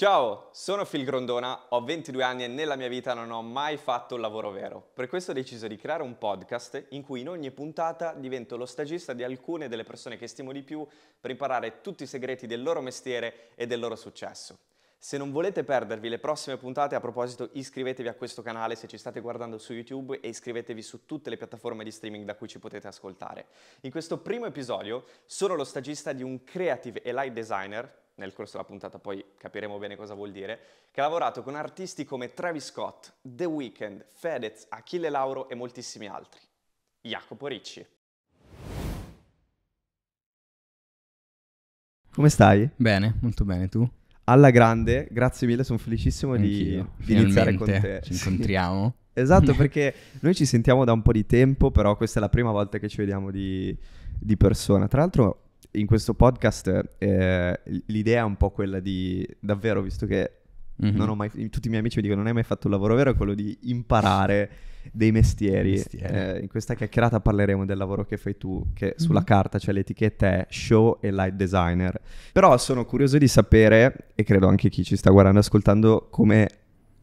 Ciao, sono Phil Grondona, ho 22 anni e nella mia vita non ho mai fatto un lavoro vero. Per questo ho deciso di creare un podcast in cui in ogni puntata divento lo stagista di alcune delle persone che stimo di più per imparare tutti i segreti del loro mestiere e del loro successo. Se non volete perdervi le prossime puntate, a proposito iscrivetevi a questo canale se ci state guardando su YouTube e iscrivetevi su tutte le piattaforme di streaming da cui ci potete ascoltare. In questo primo episodio sono lo stagista di un creative e light designer nel corso della puntata poi capiremo bene cosa vuol dire, che ha lavorato con artisti come Travis Scott, The Weeknd, Fedez, Achille Lauro e moltissimi altri. Jacopo Ricci. Come stai? Bene, molto bene, tu? Alla grande, grazie mille, sono felicissimo di, di, iniziare con te. Ci incontriamo. esatto, perché noi ci sentiamo da un po' di tempo, però questa è la prima volta che ci vediamo di, di persona. Tra l'altro in questo podcast eh, l'idea è un po' quella di, davvero, visto che mm-hmm. mai, tutti i miei amici mi dicono non hai mai fatto un lavoro vero, è quello di imparare dei mestieri. mestieri. Eh, in questa chiacchierata parleremo del lavoro che fai tu, che mm-hmm. sulla carta c'è cioè l'etichetta è show e light designer. Però sono curioso di sapere, e credo anche chi ci sta guardando e ascoltando, come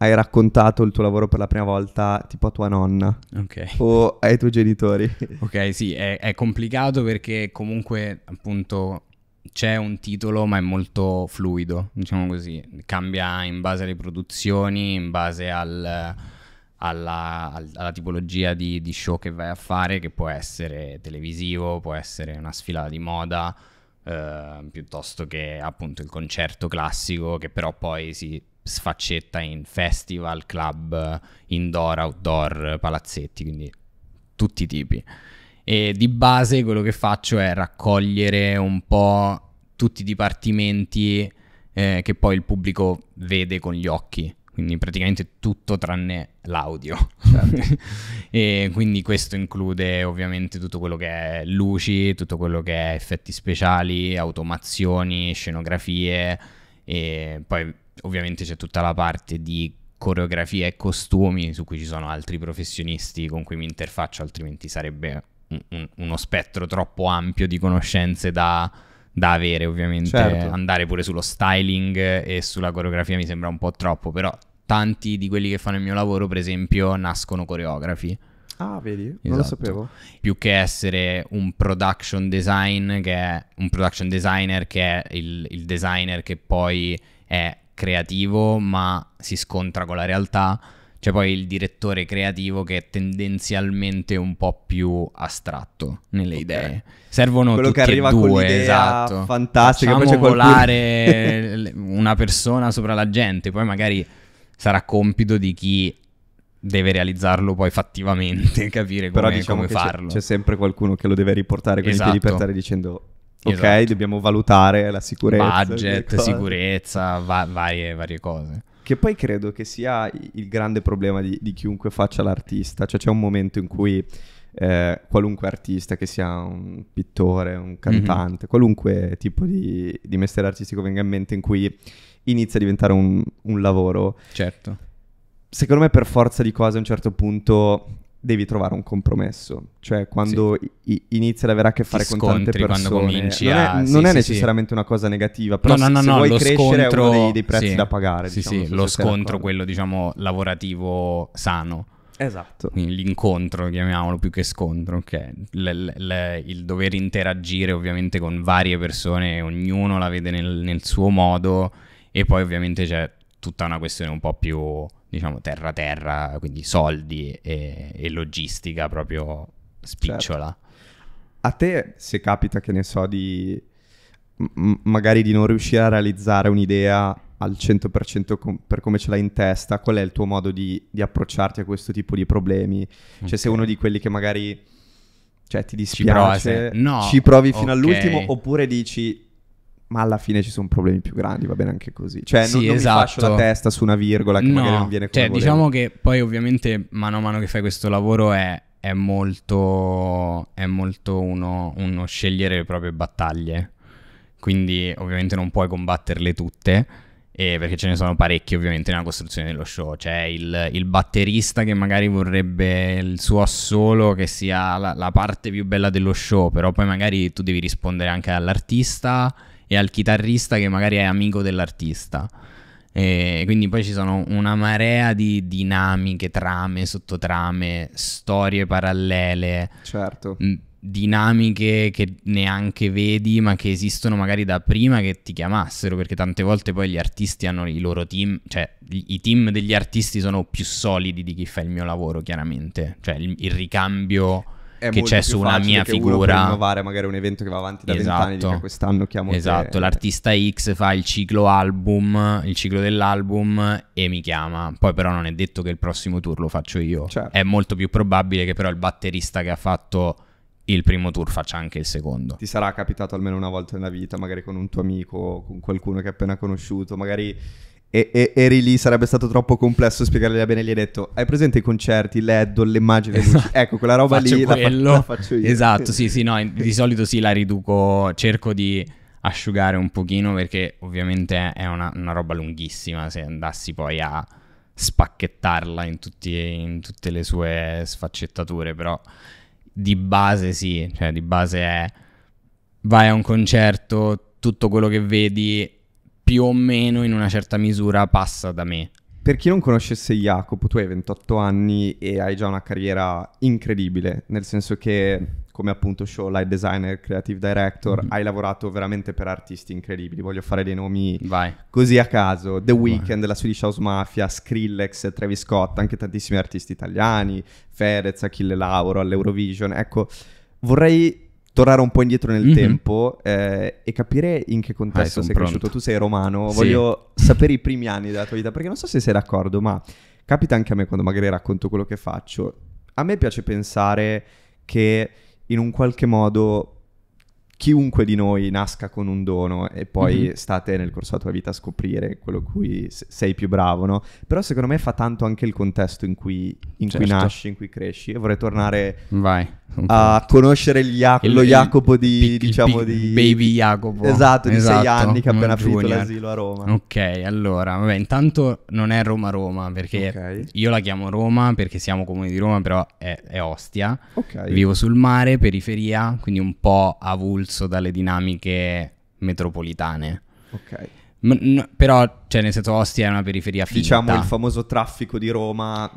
hai raccontato il tuo lavoro per la prima volta tipo a tua nonna okay. o ai tuoi genitori. Ok, sì, è, è complicato perché comunque appunto c'è un titolo ma è molto fluido, diciamo così, cambia in base alle produzioni, in base al... Alla, alla, tipologia di, di, show che vai a fare, che può essere televisivo, può essere una sfilata di moda, eh, piuttosto che appunto il concerto classico, che però poi si sfaccetta in festival, club, indoor, outdoor, palazzetti, quindi tutti i tipi. E di base quello che faccio è raccogliere un po' tutti i dipartimenti eh, che poi il pubblico vede con gli occhi, quindi praticamente tutto tranne l'audio. Certo. e quindi questo include ovviamente tutto quello che è luci, tutto quello che è effetti speciali, automazioni, scenografie e poi ovviamente c'è tutta la parte di coreografia e costumi su cui ci sono altri professionisti con cui mi interfaccio, altrimenti sarebbe un, un, uno spettro troppo ampio di conoscenze da, da avere, ovviamente. Certo. Andare pure sullo styling e sulla coreografia mi sembra un po' troppo, però tanti di quelli che fanno il mio lavoro, per esempio, nascono coreografi. Ah, vedi? Esatto. lo sapevo. Più che essere un production design che è un production designer che è il, il designer che poi è creativo ma si scontra con la realtà, c'è poi il direttore creativo che è tendenzialmente un po' più astratto nelle okay. idee. Servono Quello tutti che arriva e due, con esatto. fantastica, Facciamo poi c'è volare una persona sopra la gente, poi magari sarà compito di chi deve realizzarlo poi fattivamente, capire Però come, diciamo come farlo. C'è, c'è, sempre qualcuno che lo deve riportare con esatto. i piedi per esatto. terra dicendo Ok, esatto. dobbiamo valutare la sicurezza. Budget, eh. sicurezza, va- varie, varie, cose. Che poi credo che sia il grande problema di, di chiunque faccia l'artista, cioè c'è un momento in cui eh, qualunque artista, che sia un pittore, un mhm. cantante, mm-hmm. qualunque tipo di, di, mestiere artistico venga in mente in cui inizia a diventare un, un lavoro. Certo. Secondo me per forza di cose a un certo punto devi trovare un compromesso. Cioè, quando sì. inizi ad avere a che fare con tante persone, quando cominci non è, a... non sì, è sì, necessariamente una cosa negativa, però no, se, no, no, se no, vuoi crescere scontro... è uno dei, dei prezzi da pagare. Sì, diciamo, sì, lo scontro, quello, diciamo, lavorativo sano. Esatto. Quindi l'incontro, chiamiamolo più che scontro, okay. le, le, il dover interagire ovviamente con varie persone, ognuno la vede nel, nel suo modo e poi ovviamente c'è tutta una questione un po' più, diciamo, terra-terra, quindi soldi e, e logistica proprio spicciola. Certo. A te, se capita, che ne so, di m- magari di non riuscire a realizzare un'idea al 100% com- per come ce l'hai in testa, qual è il tuo modo di, di approcciarti a questo tipo di problemi? Cioè, okay. sei uno di quelli che magari cioè, ti dispiace, ci, no, ci provi fino okay. all'ultimo, oppure dici ma alla fine ci sono problemi più grandi, va bene anche così. Cioè, sì, non, non esatto. mi faccio la esatto. testa su una virgola che no, magari non viene cioè, come Cioè, volevo. diciamo che poi ovviamente mano a mano che fai questo lavoro è, è molto, è molto uno, uno scegliere le proprie battaglie. Quindi ovviamente non puoi combatterle tutte. Eh, perché ce ne sono parecchie ovviamente nella costruzione dello show. C'è il, il batterista che magari vorrebbe il suo assolo che sia la, la, parte più bella dello show, però poi magari tu devi rispondere anche all'artista e al chitarrista che magari è amico dell'artista. E quindi poi ci sono una marea di dinamiche, trame, sottotrame, storie parallele. Certo. Dinamiche che neanche vedi, ma che esistono magari da prima che ti chiamassero, perché tante volte poi gli artisti hanno i loro team, cioè i team degli artisti sono più solidi di chi fa il mio lavoro, chiaramente. Cioè il, il ricambio è che c'è su una mia figura. Per innovare magari un evento che va avanti da vent'anni esatto. quest'anno chiamo Esatto, te... l'artista X fa il ciclo album, il ciclo dell'album e mi chiama. Poi però non è detto che il prossimo tour lo faccio io. Certo. È molto più probabile che però il batterista che ha fatto il primo tour faccia anche il secondo. Ti sarà capitato almeno una volta nella vita, magari con un tuo amico, con qualcuno che hai appena conosciuto, magari e, e, eri lì, sarebbe stato troppo complesso spiegargliela bene. Gli hai detto: Hai presente i concerti, l'Eddo, le immagini, esatto. ecco quella roba faccio lì quello. La, fa- la faccio io. Esatto, sì, sì, no, di solito sì, la riduco, cerco di asciugare un pochino perché ovviamente è una, una roba lunghissima. Se andassi poi a spacchettarla in, tutti, in tutte le sue sfaccettature, però di base sì, cioè di base è vai a un concerto, tutto quello che vedi più o meno in una certa misura passa da me. Per chi non conoscesse Jacopo, tu hai 28 anni e hai già una carriera incredibile, nel senso che come appunto show light designer, creative director, mm-hmm. hai lavorato veramente per artisti incredibili, voglio fare dei nomi Vai. così a caso, The Weeknd, la Swedish House Mafia, Skrillex, Travis Scott, anche tantissimi artisti italiani, Fedez, Achille Lauro, all'Eurovision, ecco, vorrei tornare un po' indietro nel mm-hmm. tempo eh, e capire in che contesto ah, sei pronto. cresciuto. Tu sei romano, sì. voglio sapere i primi anni della tua vita, perché non so se sei d'accordo, ma capita anche a me quando magari racconto quello che faccio. A me piace pensare che in un qualche modo chiunque di noi nasca con un dono e poi mm-hmm. state nel corso della tua vita a scoprire quello cui sei più bravo, no? Però secondo me fa tanto anche il contesto in cui, in certo. cui nasci, in cui cresci e vorrei tornare Vai. a conoscere Ia- il, lo Jacopo di, il, il, diciamo, di... Baby Jacopo. Esatto, di esatto. sei anni che ha appena finito l'asilo a Roma. Ok, allora, vabbè, intanto non è Roma-Roma perché okay. io la chiamo Roma perché siamo comuni di Roma, però è, è Ostia. Okay. Vivo sul mare, periferia, quindi un po' avulso avulso dalle dinamiche metropolitane. Ok. M- n- però, cioè, nel senso, Ostia è una periferia finta. Diciamo il famoso traffico di Roma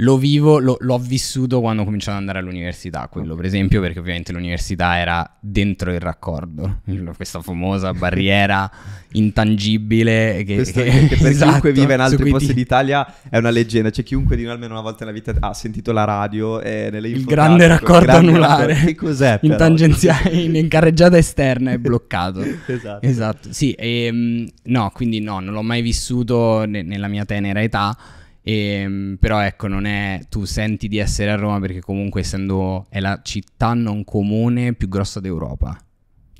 lo vivo, lo, l'ho vissuto quando ho cominciato ad andare all'università, quello per esempio, perché ovviamente l'università era dentro il raccordo, questa famosa barriera intangibile che, Questo, che, che per esatto, chiunque vive in altri posti ti... d'Italia è una leggenda, cioè chiunque di noi almeno una volta nella vita ha sentito la radio e nelle Il grande raccordo grande anulare. Raccordo. Che cos'è? In tangenziale, in, in carreggiata esterna è bloccato. esatto. esatto. Sì, e, ehm, no, quindi no, non l'ho mai vissuto ne, nella mia tenera età. E, ehm, però ecco, non è tu senti di essere a Roma perché comunque essendo è la città non comune più grossa d'Europa.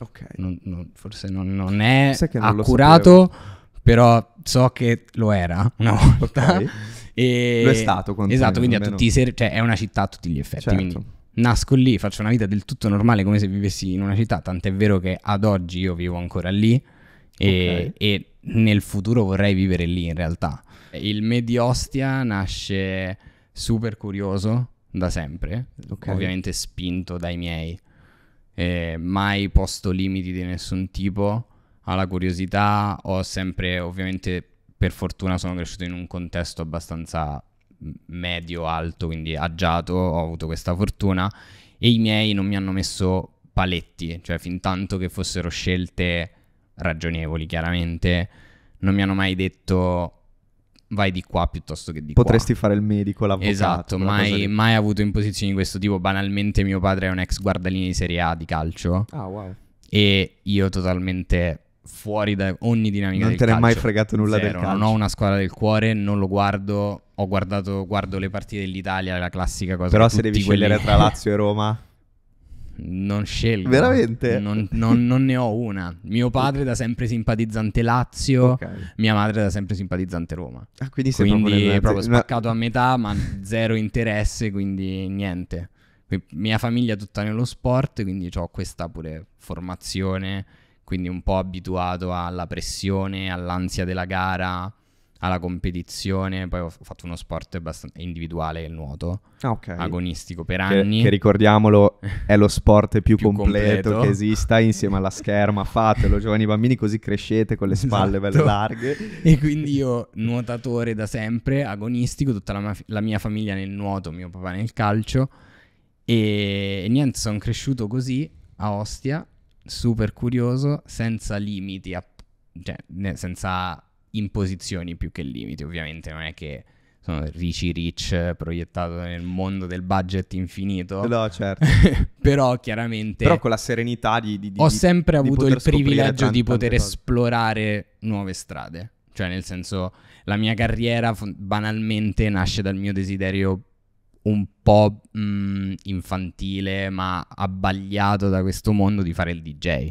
Ok. Non, non, forse non, non è non accurato, però so che lo era una volta. Okay. E... Lo è stato. Esatto, quindi a tutti i ser- cioè, è una città a tutti gli effetti. Certo. Quindi nasco lì, faccio una vita del tutto normale come se vivessi in una città, tant'è vero che ad oggi io vivo ancora lì e, okay. e nel futuro vorrei vivere lì in realtà. Il Mediostia nasce super curioso da sempre, okay. ovviamente spinto dai miei. Eh, mai posto limiti di nessun tipo alla curiosità. Ho sempre, ovviamente, per fortuna sono cresciuto in un contesto abbastanza medio-alto, quindi agiato, ho avuto questa fortuna e i miei non mi hanno messo paletti, cioè fin tanto che fossero scelte ragionevoli, chiaramente, non mi hanno mai detto vai di qua piuttosto che di Potresti qua. Potresti fare il medico, l'avvocato. Esatto, mai, di... mai, avuto in posizioni di questo tipo. Banalmente mio padre è un ex guardalinee di Serie A di calcio. Ah, wow. E io totalmente fuori da ogni dinamica non del calcio. Non te ne è mai fregato nulla Zero, del calcio. Non ho una squadra del cuore, non lo guardo. Ho guardato, guardo le partite dell'Italia, la classica cosa. Però se devi quelli... scegliere tra Lazio e Roma non scelgo. Veramente? Non, non, non, ne ho una. Mio padre da sempre simpatizzante Lazio, okay. mia madre da sempre simpatizzante Roma. Ah, quindi sei quindi proprio, è proprio spaccato no. a metà, ma zero interesse, quindi niente. Mia famiglia è tutta nello sport, quindi ho questa pure formazione, quindi un po' abituato alla pressione, all'ansia della gara alla competizione, poi ho fatto uno sport abbastanza individuale, il nuoto, ah, okay. agonistico per anni. Che, che ricordiamolo, è lo sport più, più completo, completo, che esista insieme alla scherma, fatelo giovani bambini così crescete con le esatto. spalle esatto. belle larghe. E quindi io nuotatore da sempre, agonistico, tutta la mia, la mia famiglia nel nuoto, mio papà nel calcio e, e niente, sono cresciuto così a Ostia, super curioso, senza limiti, a, cioè senza imposizioni più che limiti, ovviamente non è che sono Richie Rich proiettato nel mondo del budget infinito. No, certo. però chiaramente... Però con la serenità di... di ho sempre di, avuto di il privilegio tante, di poter esplorare nuove strade. Cioè, nel senso, la mia carriera banalmente nasce dal mio desiderio un po' mh, mm, infantile, ma abbagliato da questo mondo di fare il DJ.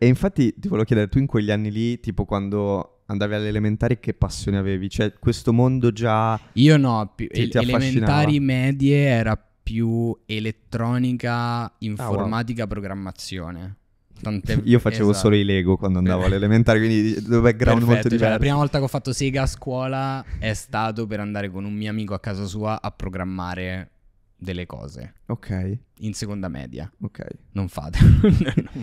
E infatti ti volevo chiedere, tu in quegli anni lì, tipo quando andavi alle elementari che passione avevi? Cioè questo mondo già... Io no, più, ti, ti elementari medie era più elettronica, informatica, ah, wow. programmazione. Tant'è... Io facevo esatto. solo i Lego quando andavo alle elementari, quindi dove background Perfetto, molto diverso. Cioè, la prima volta che ho fatto Sega a scuola è stato per andare con un mio amico a casa sua a programmare delle cose. Ok. In seconda media. Ok. Non fate. non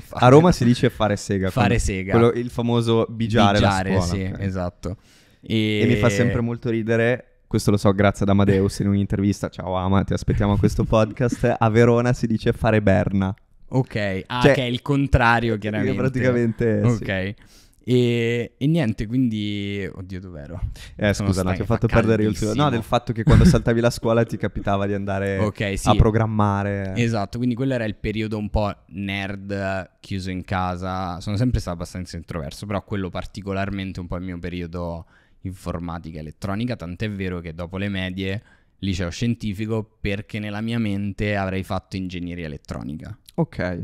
fate. A Roma si dice fare sega. Fare sega. Quello, il famoso bigiare, bigiare la sì, okay. esatto. E... e mi fa sempre molto ridere questo lo so grazie ad Amadeus in un'intervista, ciao Ama, ti aspettiamo a questo podcast, a Verona si dice fare berna. Ok, ah, cioè, che è il contrario chiaramente. Praticamente, Ok. Sì. E, e, niente, quindi... Oddio, dov'ero? Eh, Sono scusa, ti ho fatto perdere il tuo... No, del fatto che quando saltavi la scuola ti capitava di andare okay, sì. a programmare. Esatto, quindi quello era il periodo un po' nerd, chiuso in casa. Sono sempre stato abbastanza introverso, però quello particolarmente un po' il mio periodo informatica, elettronica, tant'è vero che dopo le medie liceo scientifico perché nella mia mente avrei fatto ingegneria elettronica. Ok.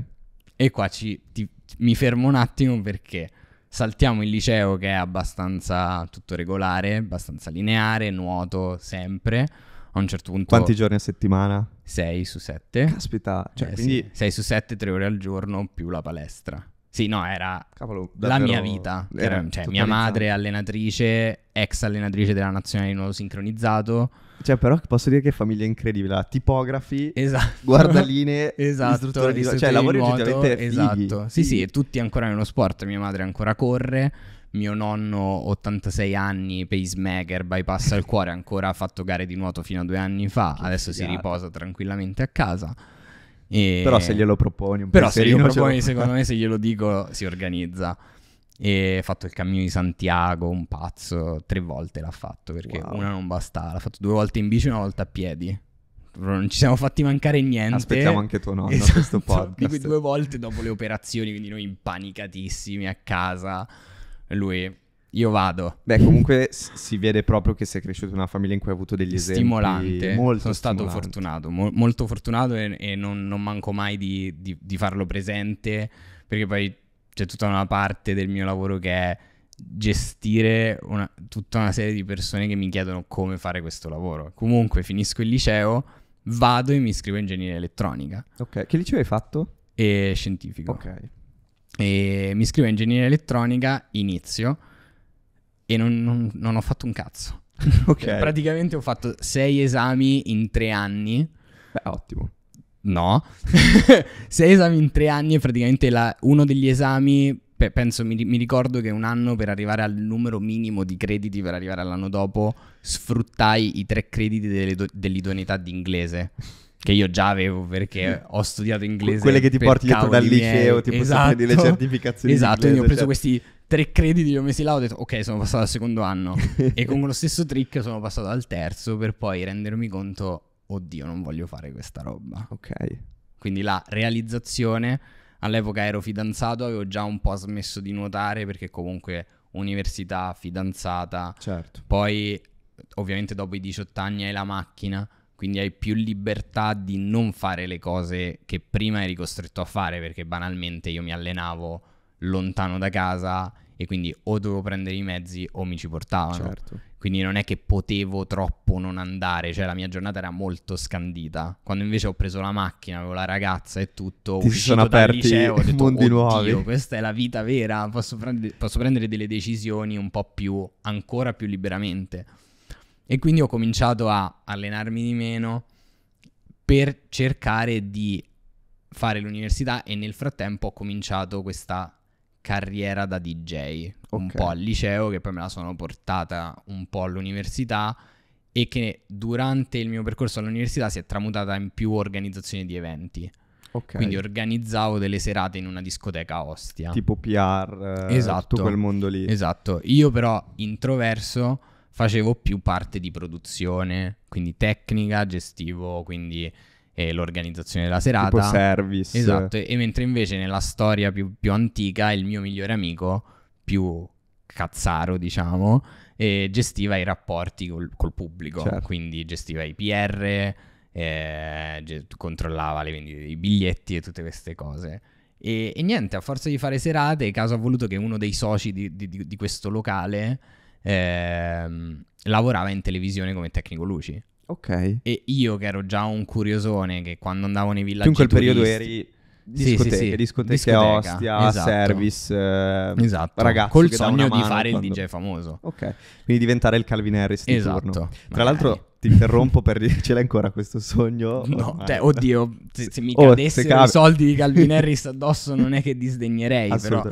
E qua ci, ti, mi fermo un attimo perché Saltiamo il liceo che è abbastanza tutto regolare, abbastanza lineare, nuoto sempre. A un certo punto... Quanti giorni a settimana? 6 su 7. Caspita, cioè eh, quindi... 6 su 7, 3 ore al giorno più la palestra. Sì, no, era Cavolo, la mia vita. Era, cioè, mia madre allenatrice, ex allenatrice della nazionale di nuoto sincronizzato cioè, però posso dire che famiglia incredibile. La tipografi, esatto. guardaline, esatto. istruttore di... Cioè, lavori oggettivamente Esatto. Sì, sì, tutti ancora nello sport. Mia madre ancora corre mio nonno 86 anni, pacemaker, bypassa il cuore, ancora ha fatto gare di nuoto fino a due anni fa, che adesso figata. si riposa tranquillamente a casa. E... Però se glielo proponi un po'. Però se glielo proponi, secondo me, se glielo dico, si organizza. E ha fatto il cammino di Santiago, un pazzo, tre volte l'ha fatto perché wow. una non bastava, l'ha fatto due volte in bici e una volta a piedi. Non ci siamo fatti mancare niente. Aspettiamo anche tuo nonno esatto, questo podcast. Di due volte dopo le operazioni, quindi noi impanicatissimi a casa. Lui, io vado. Beh, comunque si vede proprio che sei cresciuto in una famiglia in cui hai avuto degli esempi. Stimolante. Sono stimolante. stato fortunato, mo- molto fortunato e, e non, non, manco mai di, di, di farlo presente perché poi c'è tutta una parte del mio lavoro che è gestire una, tutta una serie di persone che mi chiedono come fare questo lavoro. Comunque finisco il liceo, vado e mi iscrivo in ingegneria elettronica. Ok, che liceo hai fatto? E scientifico. Ok. E mi iscrivo in ingegneria elettronica, inizio e non, non, non ho fatto un cazzo. ok. Praticamente ho fatto sei esami in tre anni. Beh, ottimo. No, sei esami in tre anni è praticamente la, uno degli esami penso, mi, mi, ricordo che un anno per arrivare al numero minimo di crediti per arrivare all'anno dopo sfruttai i tre crediti dell'ido- dell'idoneità di inglese. Che io già avevo perché ho studiato inglese. Quelle che ti porti dietro dal liceo, tipo esatto. le certificazioni. Esatto, quindi ho preso cioè. questi tre crediti, li ho messi là, ho detto ok, sono passato al secondo anno. e con lo stesso trick sono passato al terzo per poi rendermi conto, oddio, non voglio fare questa roba. Ok. Quindi la realizzazione, all'epoca ero fidanzato, avevo già un po' smesso di nuotare perché comunque università, fidanzata. Certo. Poi ovviamente dopo i 18 anni hai la macchina, quindi hai più libertà di non fare le cose che prima eri costretto a fare perché banalmente io mi allenavo lontano da casa e quindi o dovevo prendere i mezzi o mi ci portavano. Certo. Quindi non è che potevo troppo non andare, cioè la mia giornata era molto scandita. Quando invece ho preso la macchina, avevo la ragazza e tutto, Ti uscito sono dal liceo, ho detto, mondi nuovi. questa è la vita vera, posso, prendere, posso prendere delle decisioni un po' più, ancora più liberamente. E quindi ho cominciato a allenarmi di meno per cercare di fare l'università e nel frattempo ho cominciato questa carriera da DJ, okay. un po' al liceo, che poi me la sono portata un po' all'università e che durante il mio percorso all'università si è tramutata in più organizzazione di eventi. Okay. Quindi organizzavo delle serate in una discoteca a Ostia. Tipo PR, eh, esatto. tutto quel mondo lì. Esatto. Io però introverso facevo più parte di produzione, quindi tecnica, gestivo, quindi eh, l'organizzazione della serata. Tipo service. Esatto, e, mentre invece nella storia più, più antica il mio migliore amico, più cazzaro diciamo, eh, gestiva i rapporti col, col pubblico, certo. quindi gestiva i PR, eh, controllava le vendite dei biglietti e tutte queste cose. E, e, niente, a forza di fare serate, caso ha voluto che uno dei soci di, di, di questo locale eh, lavorava in televisione come tecnico luci. Ok. E io che ero già un curiosone, che quando andavo nei villaggi... Tu in quel turisti... periodo eri... Discoteche, sì, sì, sì. discoteche, discoteche Ostia, esatto. service, eh, esatto. ragazzi col sogno di fare quando... il DJ famoso. Ok, quindi diventare il Calvin Harris di esatto. turno. Tra l'altro ti interrompo per dire, ce l'hai ancora questo sogno? No, oh, cioè, oddio, se, se mi oh, cadessero se cade... i soldi di Calvin Harris addosso non è che disdegnerei, però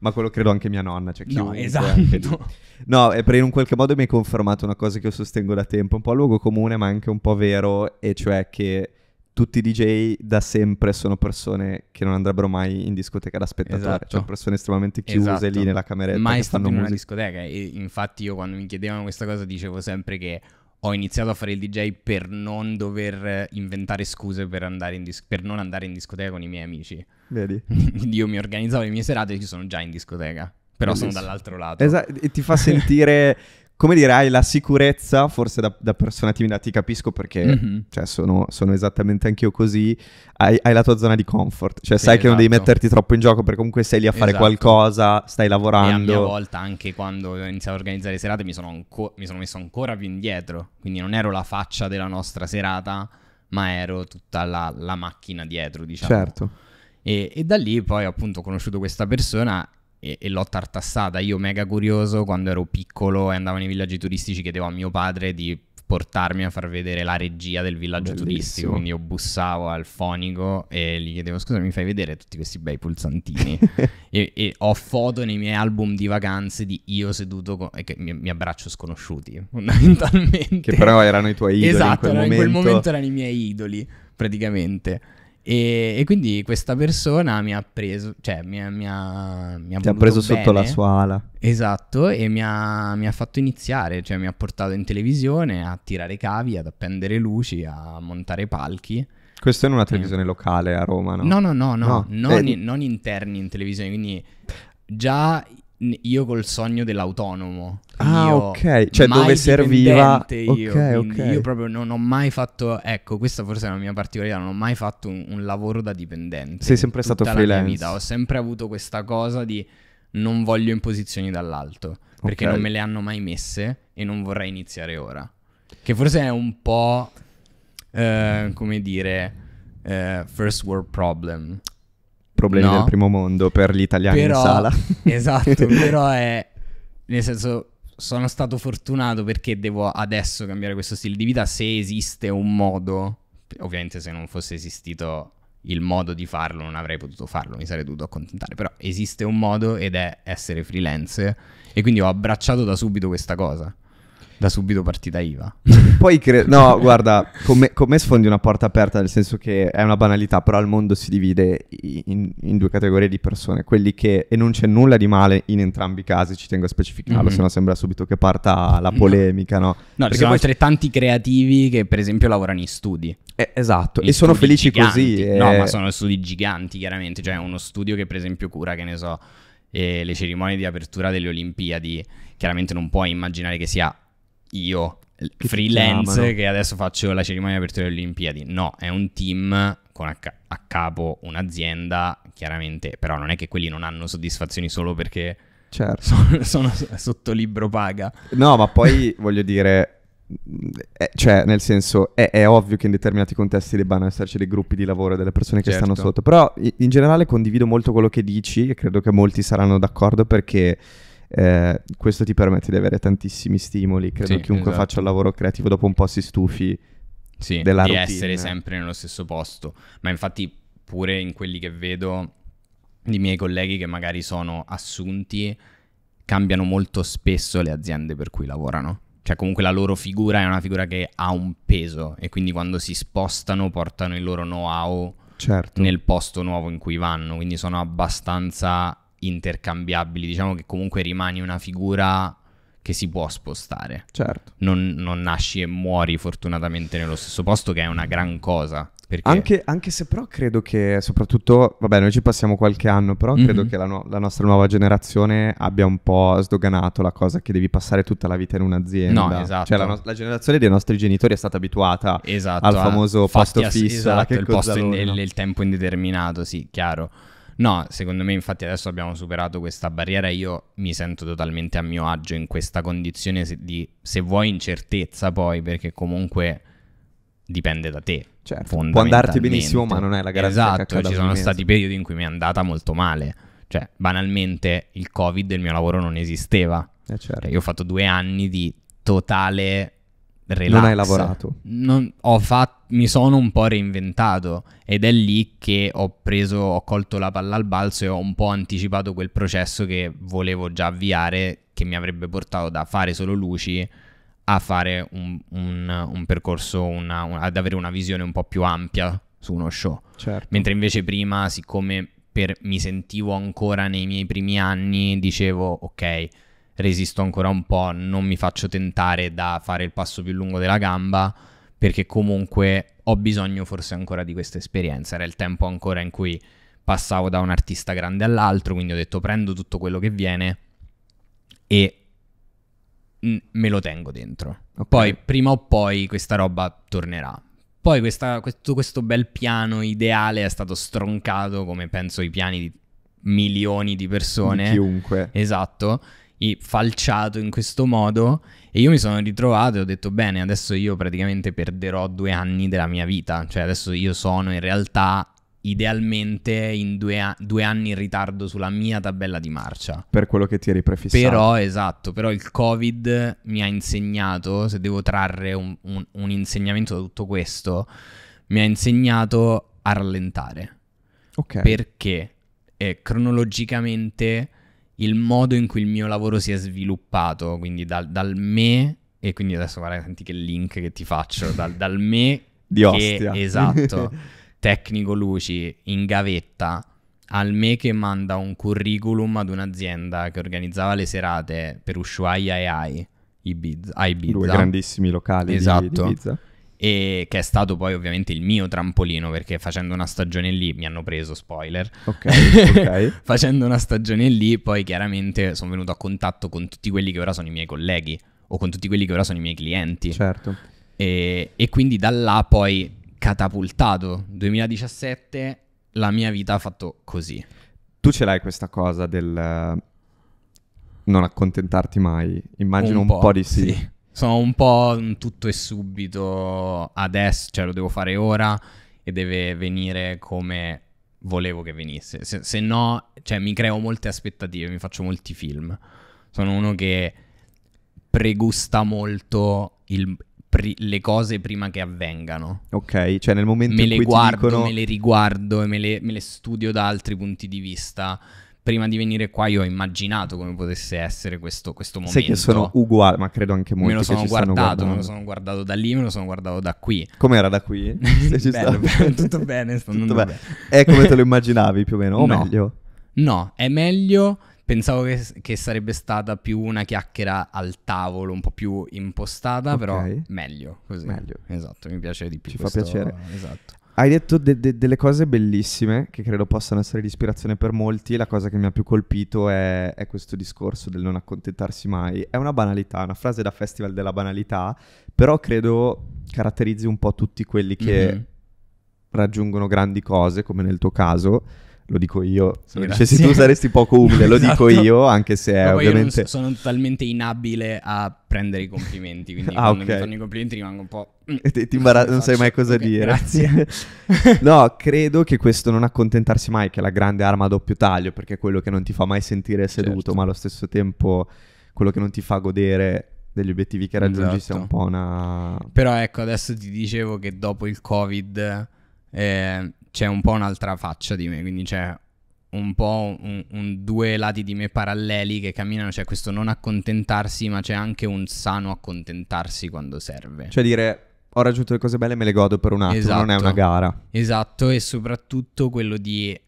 ma quello credo anche mia nonna, cioè No, esatto. No, e per in un qualche modo mi hai confermato una cosa che io sostengo da tempo, un po' a luogo comune ma anche un po' vero, e cioè che tutti i DJ da sempre sono persone che non andrebbero mai in discoteca ad aspettatore, cioè, esatto. cioè persone estremamente chiuse esatto. lì nella cameretta. Mai stanno in musica. una discoteca, e infatti io quando mi chiedevano questa cosa dicevo sempre che ho iniziato a fare il DJ per non dover inventare scuse per, in dis- per non andare in discoteca con i miei amici. Vedi? Io mi organizzavo le mie serate e io sono già in discoteca. Però Bellissimo. sono dall'altro lato. Esatto, e ti fa sentire, come dire, hai la sicurezza, forse da, da persona timida ti capisco perché mm-hmm. cioè, sono, sono, esattamente anch'io così, hai, hai, la tua zona di comfort, cioè sì, sai esatto. che non devi esatto. metterti troppo in gioco perché comunque sei lì a fare esatto. qualcosa, stai lavorando. E a mia volta anche quando ho iniziato a organizzare le serate mi sono, anco- mi sono messo ancora più indietro, quindi non ero la faccia della nostra serata, ma ero tutta la, la macchina dietro, diciamo. Certo. E, e da lì poi appunto ho conosciuto questa persona e, e, l'ho tartassata. Io mega curioso quando ero piccolo e andavo nei villaggi turistici chiedevo a mio padre di portarmi a far vedere la regia del villaggio Bellissimo. turistico. Quindi io bussavo al fonico e gli chiedevo scusa, mi fai vedere tutti questi bei pulsantini. e, e, ho foto nei miei album di vacanze di io seduto con... e che mi, mi, abbraccio sconosciuti, fondamentalmente. Che però erano i tuoi idoli. Esatto, in quel, momento. in quel momento erano i miei idoli, praticamente. E, e, quindi questa persona mi ha preso, cioè mi, mi ha, mi ha, Ti ha preso bene, sotto la sua ala. Esatto, e mi ha, mi ha, fatto iniziare, cioè mi ha portato in televisione a tirare cavi, ad appendere luci, a montare palchi. Questo è in una eh. televisione eh. locale a Roma, no? No, no, no, no, no. Non, eh. non interni in televisione, quindi già io col sogno dell'autonomo. Ah, ok. Cioè, dove serviva. Io, okay, okay. io proprio non ho mai fatto. Ecco, questa forse è la mia particolarità. Non ho mai fatto un, un lavoro da dipendente. Sei sempre stato freelance. Mia Vita. Ho sempre avuto questa cosa di non voglio imposizioni dall'alto. Perché okay. non me le hanno mai messe e non vorrei iniziare ora. Che forse è un po'. Eh, come dire. Uh, first world problem problemi no, del primo mondo per gli italiani però, in sala. esatto, però è... Nel senso, sono stato fortunato perché devo adesso cambiare questo stile di vita se esiste un modo. Ovviamente se non fosse esistito il modo di farlo non avrei potuto farlo, mi sarei dovuto accontentare, però esiste un modo ed è essere freelance e quindi ho abbracciato da subito questa cosa da subito partita IVA. Poi cre- no, guarda, come sfondi una porta aperta, nel senso che è una banalità, però il mondo si divide in, in, due categorie di persone, quelli che, e non c'è nulla di male in entrambi i casi, ci tengo a specificarlo, mm-hmm. se no sembra subito che parta la polemica, no? No, Perché ci sono altrettanti creativi che per esempio lavorano in studi. Eh, esatto, in e sono felici giganti. così. No, e... Eh. ma sono studi giganti, chiaramente, cioè uno studio che per esempio cura, che ne so... Eh, le cerimonie di apertura delle Olimpiadi, chiaramente non puoi immaginare che sia io che freelance che adesso faccio la cerimonia di apertura delle Olimpiadi. No, è un team con a, a, capo un'azienda, chiaramente, però non è che quelli non hanno soddisfazioni solo perché certo. sono, sono sotto libro paga. No, ma poi voglio dire, eh, cioè, nel senso, è, è, ovvio che in determinati contesti debbano esserci dei gruppi di lavoro e delle persone che certo. stanno sotto, però in generale condivido molto quello che dici e credo che molti saranno d'accordo perché eh, questo ti permette di avere tantissimi stimoli. Credo sì, chiunque esatto. faccia il lavoro creativo dopo un po' si stufi sì, della di routine. essere sempre nello stesso posto. Ma infatti pure in quelli che vedo i miei colleghi che magari sono assunti, cambiano molto spesso le aziende per cui lavorano. Cioè comunque la loro figura è una figura che ha un peso e quindi quando si spostano portano il loro know-how certo. nel posto nuovo in cui vanno. Quindi sono abbastanza intercambiabili, diciamo che comunque rimani una figura che si può spostare. Certo. Non, non nasci e muori fortunatamente nello stesso posto, che è una gran cosa. Perché... Anche, anche, se però credo che soprattutto, vabbè noi ci passiamo qualche anno, però mm-hmm. credo mhm. che la, no- la, nostra nuova generazione abbia un po' sdoganato la cosa che devi passare tutta la vita in un'azienda. No, esatto. Cioè la, no- la generazione dei nostri genitori è stata abituata esatto, al famoso posto ass- fisso. Esatto, il, posto in, il, tempo indeterminato, sì, chiaro. No, secondo me infatti adesso abbiamo superato questa barriera e io mi sento totalmente a mio agio in questa condizione di, se vuoi, incertezza poi, perché comunque dipende da te. Certo, può andarti benissimo, ma non è la garanzia Esatto, ci sono stati periodi in cui mi è andata molto male. Cioè, banalmente, il Covid del mio lavoro non esisteva. Eh certo. cioè, io ho fatto due anni di totale relax. Non hai lavorato. Non, fatto, mi sono un po' reinventato ed è lì che ho preso, ho colto la palla al balzo e ho un po' anticipato quel processo che volevo già avviare, che mi avrebbe portato da fare solo luci a fare un, un, un percorso, una, un, ad avere una visione un po' più ampia su uno show. Certo. Mentre invece prima, siccome per, mi sentivo ancora nei miei primi anni, dicevo ok resisto ancora un po', non mi faccio tentare da fare il passo più lungo della gamba perché comunque ho bisogno forse ancora di questa esperienza. Era il tempo ancora in cui passavo da un artista grande all'altro, quindi ho detto prendo tutto quello che viene e me lo tengo dentro. Okay. Poi prima o poi questa roba tornerà. Poi questa, questo, questo bel piano ideale è stato stroncato come penso i piani di milioni di persone. Di chiunque. Esatto falciato in questo modo e io mi sono ritrovato e ho detto bene adesso io praticamente perderò due anni della mia vita cioè adesso io sono in realtà idealmente in due, a- due, anni in ritardo sulla mia tabella di marcia. Per quello che ti eri prefissato. Però, esatto, però il Covid mi ha insegnato, se devo trarre un, un, un insegnamento da tutto questo, mi ha insegnato a rallentare. Ok. Perché eh, cronologicamente il modo in cui il mio lavoro si è sviluppato, quindi dal, dal me, e quindi adesso guarda, senti che link che ti faccio, dal, dal me di Ostia. esatto, tecnico luci in gavetta, al me che manda un curriculum ad un'azienda che organizzava le serate per Ushuaia e AI, Ibiza. Ibiza. Due grandissimi locali esatto. di Ibiza. Esatto e che è stato poi ovviamente il mio trampolino perché facendo una stagione lì mi hanno preso spoiler ok, okay. facendo una stagione lì poi chiaramente sono venuto a contatto con tutti quelli che ora sono i miei colleghi o con tutti quelli che ora sono i miei clienti certo e, e quindi da là poi catapultato 2017 la mia vita ha fatto così tu ce l'hai questa cosa del eh, non accontentarti mai immagino un po', po di sì. sì. Sono un po' un tutto e subito adesso, cioè lo devo fare ora e deve venire come volevo che venisse. Se, se no, cioè mi creo molte aspettative, mi faccio molti film. Sono uno che pregusta molto il, Pri- le cose prima che avvengano. Ok, cioè nel momento me in cui guardo, dicono... Me le guardo, me le riguardo e me le, studio da altri punti di vista prima di venire qua io ho immaginato come potesse essere questo, questo momento. Sai che sono uguale, ma credo anche molto. me lo sono guardato, me lo sono guardato da lì, me lo sono guardato da qui. Com'era da qui? bello, bello, tutto bene, sto tutto bene. È come te lo immaginavi più o meno, o no. meglio? No, è meglio... Pensavo che, che, sarebbe stata più una chiacchiera al tavolo, un po' più impostata, okay. però meglio così. Meglio. Esatto, mi piace di più. Ci questo... fa piacere. Esatto. Hai detto de- de- delle cose bellissime che credo possano essere di ispirazione per molti. La cosa che mi ha più colpito è, è questo discorso del non accontentarsi mai. È una banalità, una frase da Festival della banalità, però credo caratterizzi un po' tutti quelli che mm-hmm. raggiungono grandi cose, come nel tuo caso lo dico io, se lo dicessi tu saresti poco umile, no, lo dico esatto. io, anche se è no, ovviamente... sono totalmente inabile a prendere i complimenti, quindi ah, quando okay. mi fanno i complimenti rimango un po'... Mm, e ti, ti imbarazz- non sai mai cosa okay, dire. Grazie. no, credo che questo non accontentarsi mai, che è la grande arma a doppio taglio, perché è quello che non ti fa mai sentire seduto, certo. ma allo stesso tempo quello che non ti fa godere degli obiettivi che raggiungi esatto. un po' una... Però ecco, adesso ti dicevo che dopo il Covid... Eh, c'è un po' un'altra faccia di me, quindi c'è un po' un, un due lati di me paralleli che camminano, c'è questo non accontentarsi, ma c'è anche un sano accontentarsi quando serve. Cioè dire ho raggiunto le cose belle e me le godo per un attimo, esatto. non è una esatto. gara. Esatto, e soprattutto quello di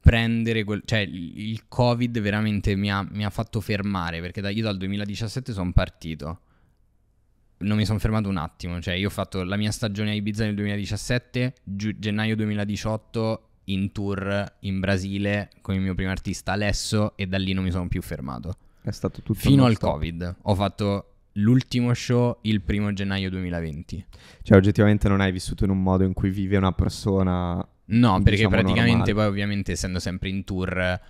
prendere, quel, cioè il Covid veramente mi ha, mi ha fatto fermare, perché da, io dal 2017 sono partito non mi sono fermato un attimo, cioè io ho fatto la mia stagione a Ibiza nel 2017, gi- gennaio 2018 in tour in Brasile con il mio primo artista Alesso e da lì non mi sono più fermato. È stato tutto fino al stop. Covid. Ho fatto l'ultimo show il primo gennaio 2020. Cioè oggettivamente non hai vissuto in un modo in cui vive una persona No, perché diciamo, praticamente normale. poi ovviamente essendo sempre in tour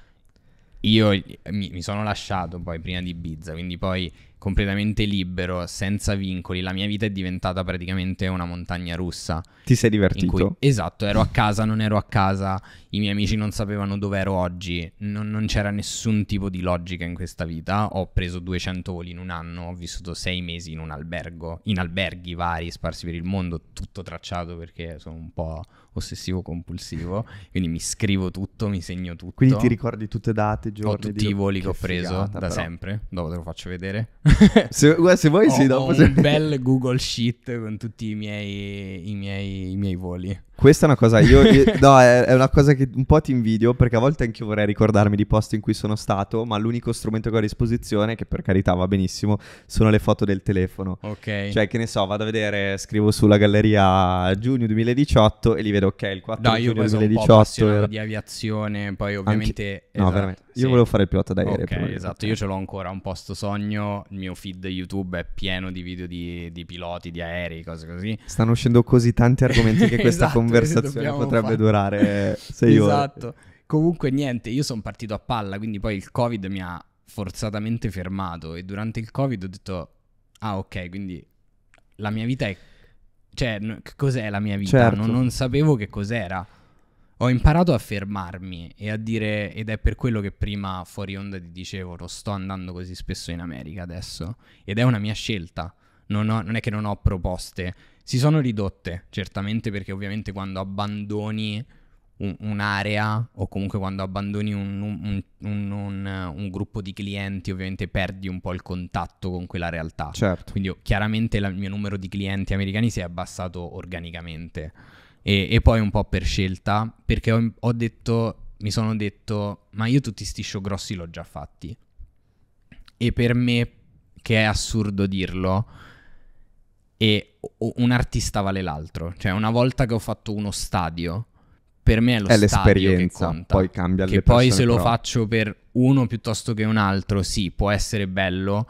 io mi, mi sono lasciato poi prima di Ibiza, quindi poi completamente libero, senza vincoli, la mia vita è diventata praticamente una montagna russa. Ti sei divertito? Cui, esatto, ero a casa, non ero a casa, i miei amici non sapevano dove ero oggi, non, non c'era nessun tipo di logica in questa vita, ho preso 200 voli in un anno, ho vissuto 6 mesi in un albergo, in alberghi vari sparsi per il mondo, tutto tracciato perché sono un po' ossessivo compulsivo, quindi mi scrivo tutto, mi segno tutto. Quindi ti ricordi tutte date, giorni? Ho tutti di... i voli che, che ho preso figata, da però. sempre, dopo te lo faccio vedere. se, se vuoi, ho, sì, dopo. Ho un bel Google Sheet con tutti i miei, i miei, i miei voli. Questa è una cosa, io, io no, è, è, una cosa che un po' ti invidio perché a volte anche io vorrei ricordarmi di posti in cui sono stato, ma l'unico strumento che ho a disposizione, che per carità va benissimo, sono le foto del telefono. Ok. Cioè, che ne so, vado a vedere, scrivo sulla galleria giugno 2018 e li vedo, ok, il 4 no, giugno 2018. Era... di aviazione, poi ovviamente... Anche... No, esatto, veramente. Io volevo fare il pilota d'aereo. Ok, esatto, io ce l'ho ancora un posto sogno, il mio feed YouTube è pieno di video di, di piloti, di aerei, cose così. Stanno uscendo così tanti argomenti che questa esatto conversazione potrebbe fare. durare sei ore. Esatto. Comunque niente, io sono partito a palla, quindi poi il Covid mi ha forzatamente fermato e durante il Covid ho detto ah ok, quindi la mia vita è cioè no, cos'è la mia vita? Certo. Non, non sapevo che cos'era. Ho imparato a fermarmi e a dire, ed è per quello che prima fuori onda ti dicevo, non sto andando così spesso in America adesso, ed è una mia scelta, non, ho, non è che non ho proposte, si sono ridotte, certamente perché ovviamente quando abbandoni un, un'area o comunque quando abbandoni un, un, un, gruppo di clienti ovviamente perdi un po' il contatto con quella realtà. Certo. Quindi oh, chiaramente la, il mio numero di clienti americani si è abbassato organicamente e, e poi un po' per scelta perché ho, ho detto, mi sono detto ma io tutti sti show grossi l'ho già fatti e per me che è assurdo dirlo e un artista vale l'altro. Cioè, una volta che ho fatto uno stadio, per me è lo è stadio che conta. Poi cambia che poi se però. lo faccio per uno piuttosto che un altro, sì, può essere bello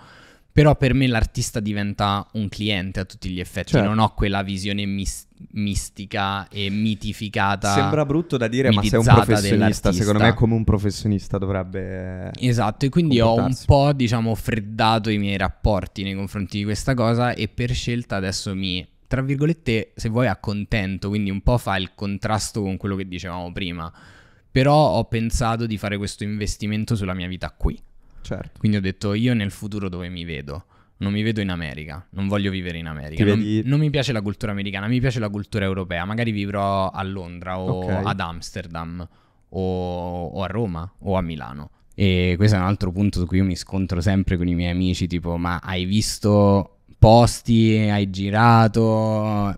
però per me l'artista diventa un cliente a tutti gli effetti, cioè, non ho quella visione mis- mistica e mitificata. Sembra brutto da dire, ma sei un professionista, secondo me come un professionista dovrebbe... Esatto, e quindi ho un po', diciamo, freddato i miei rapporti nei confronti di questa cosa e per scelta adesso mi, tra virgolette, se vuoi accontento, quindi un po' fa il contrasto con quello che dicevamo prima. Però ho pensato di fare questo investimento sulla mia vita qui Certo. Quindi ho detto io nel futuro dove mi vedo? Non mi vedo in America, non voglio vivere in America. Non, non, mi piace la cultura americana, mi piace la cultura europea. Magari vivrò a Londra o okay. ad Amsterdam o, o a Roma o a Milano. E questo è un altro punto su cui io mi scontro sempre con i miei amici, tipo ma hai visto posti, hai girato?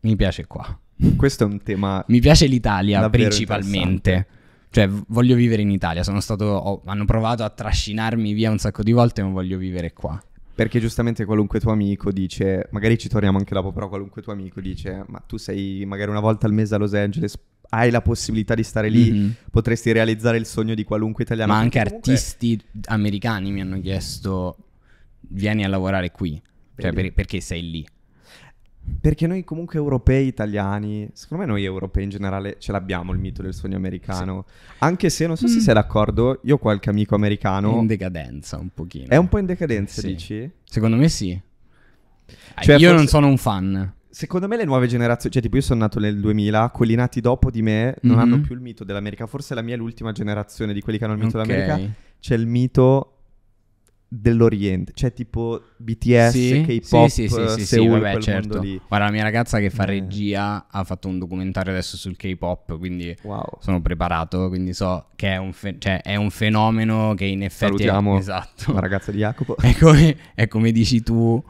Mi piace qua. Questo è un tema. Mi piace l'Italia principalmente. Cioè, voglio vivere in Italia. Sono stato. Ho, hanno provato a trascinarmi via un sacco di volte, ma voglio vivere qua. Perché giustamente qualunque tuo amico dice, magari ci torniamo anche dopo, però qualunque tuo amico dice, ma tu sei magari una volta al mese a Los Angeles, hai la possibilità di stare lì, mm-hmm. potresti realizzare il sogno di qualunque italiano. Ma anche comunque... artisti americani mi hanno chiesto, vieni a lavorare qui, cioè, per, perché sei lì? Perché noi comunque europei, italiani, secondo me noi europei in generale ce l'abbiamo il mito del sogno americano. Sì. Anche se, non so mm. se sei d'accordo, io ho qualche amico americano... È in decadenza un pochino. È un po' in decadenza, sì. dici? Secondo me sì. Cioè, io forse... non sono un fan. Secondo me le nuove generazioni, cioè tipo io sono nato nel 2000, quelli nati dopo di me non mm-hmm. hanno più il mito dell'America, forse la mia è l'ultima generazione di quelli che hanno il mito okay. dell'America, c'è il mito dell'Oriente, cioè tipo BTS, sì, K-pop, sì, sì, sì, Seoul, vabbè, certo. Guarda, la mia ragazza che fa eh. regia ha fatto un documentario adesso sul K-pop, quindi wow. sono preparato, quindi so che è un, fe- cioè, è un fenomeno che in effetti... Salutiamo è... esatto. la ragazza di Jacopo. è, come, è come dici tu,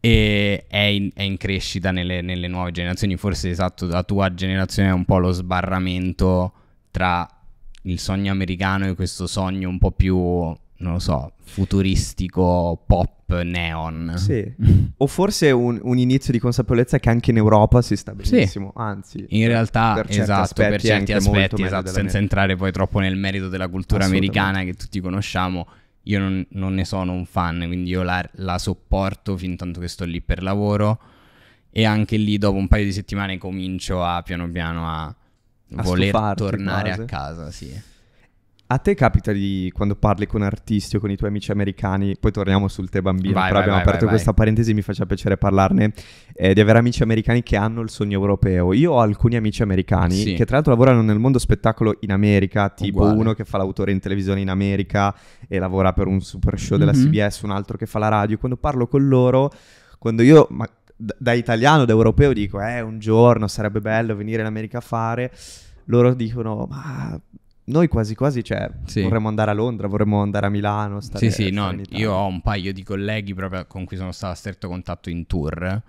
e è in, è in crescita nelle, nelle nuove generazioni, forse esatto, la tua generazione è un po' lo sbarramento tra il sogno americano e questo sogno un po' più non lo so, futuristico pop neon. Sì. o forse un, un, inizio di consapevolezza che anche in Europa si sta benissimo. Sì. Anzi, in realtà, per certi esatto, aspetti, per certi aspetti esatto, senza mia. entrare poi troppo nel merito della cultura americana che tutti conosciamo. Io non, non ne sono un fan, quindi io la, la sopporto fin tanto che sto lì per lavoro. E anche lì, dopo un paio di settimane, comincio a piano piano a, a voler tornare quasi. a casa. Sì. A te capita di quando parli con artisti o con i tuoi amici americani, poi torniamo sul te bambino, vai, però vai, abbiamo vai, aperto questa parentesi, mi faceva piacere parlarne, eh, di avere amici americani che hanno il sogno europeo. Io ho alcuni amici americani sì. che tra l'altro lavorano nel mondo spettacolo in America, tipo Uguale. uno che fa l'autore in televisione in America e lavora per un super show della mm-hmm. CBS, un altro che fa la radio. Quando parlo con loro, quando io... Ma, da italiano, da europeo dico, eh, un giorno sarebbe bello venire in America a fare, loro dicono, ma noi quasi quasi cioè, sì. vorremmo andare a Londra, vorremmo andare a Milano. Stare, sì, sì, no, io ho un paio di colleghi proprio con cui sono stato a stretto contatto in tour,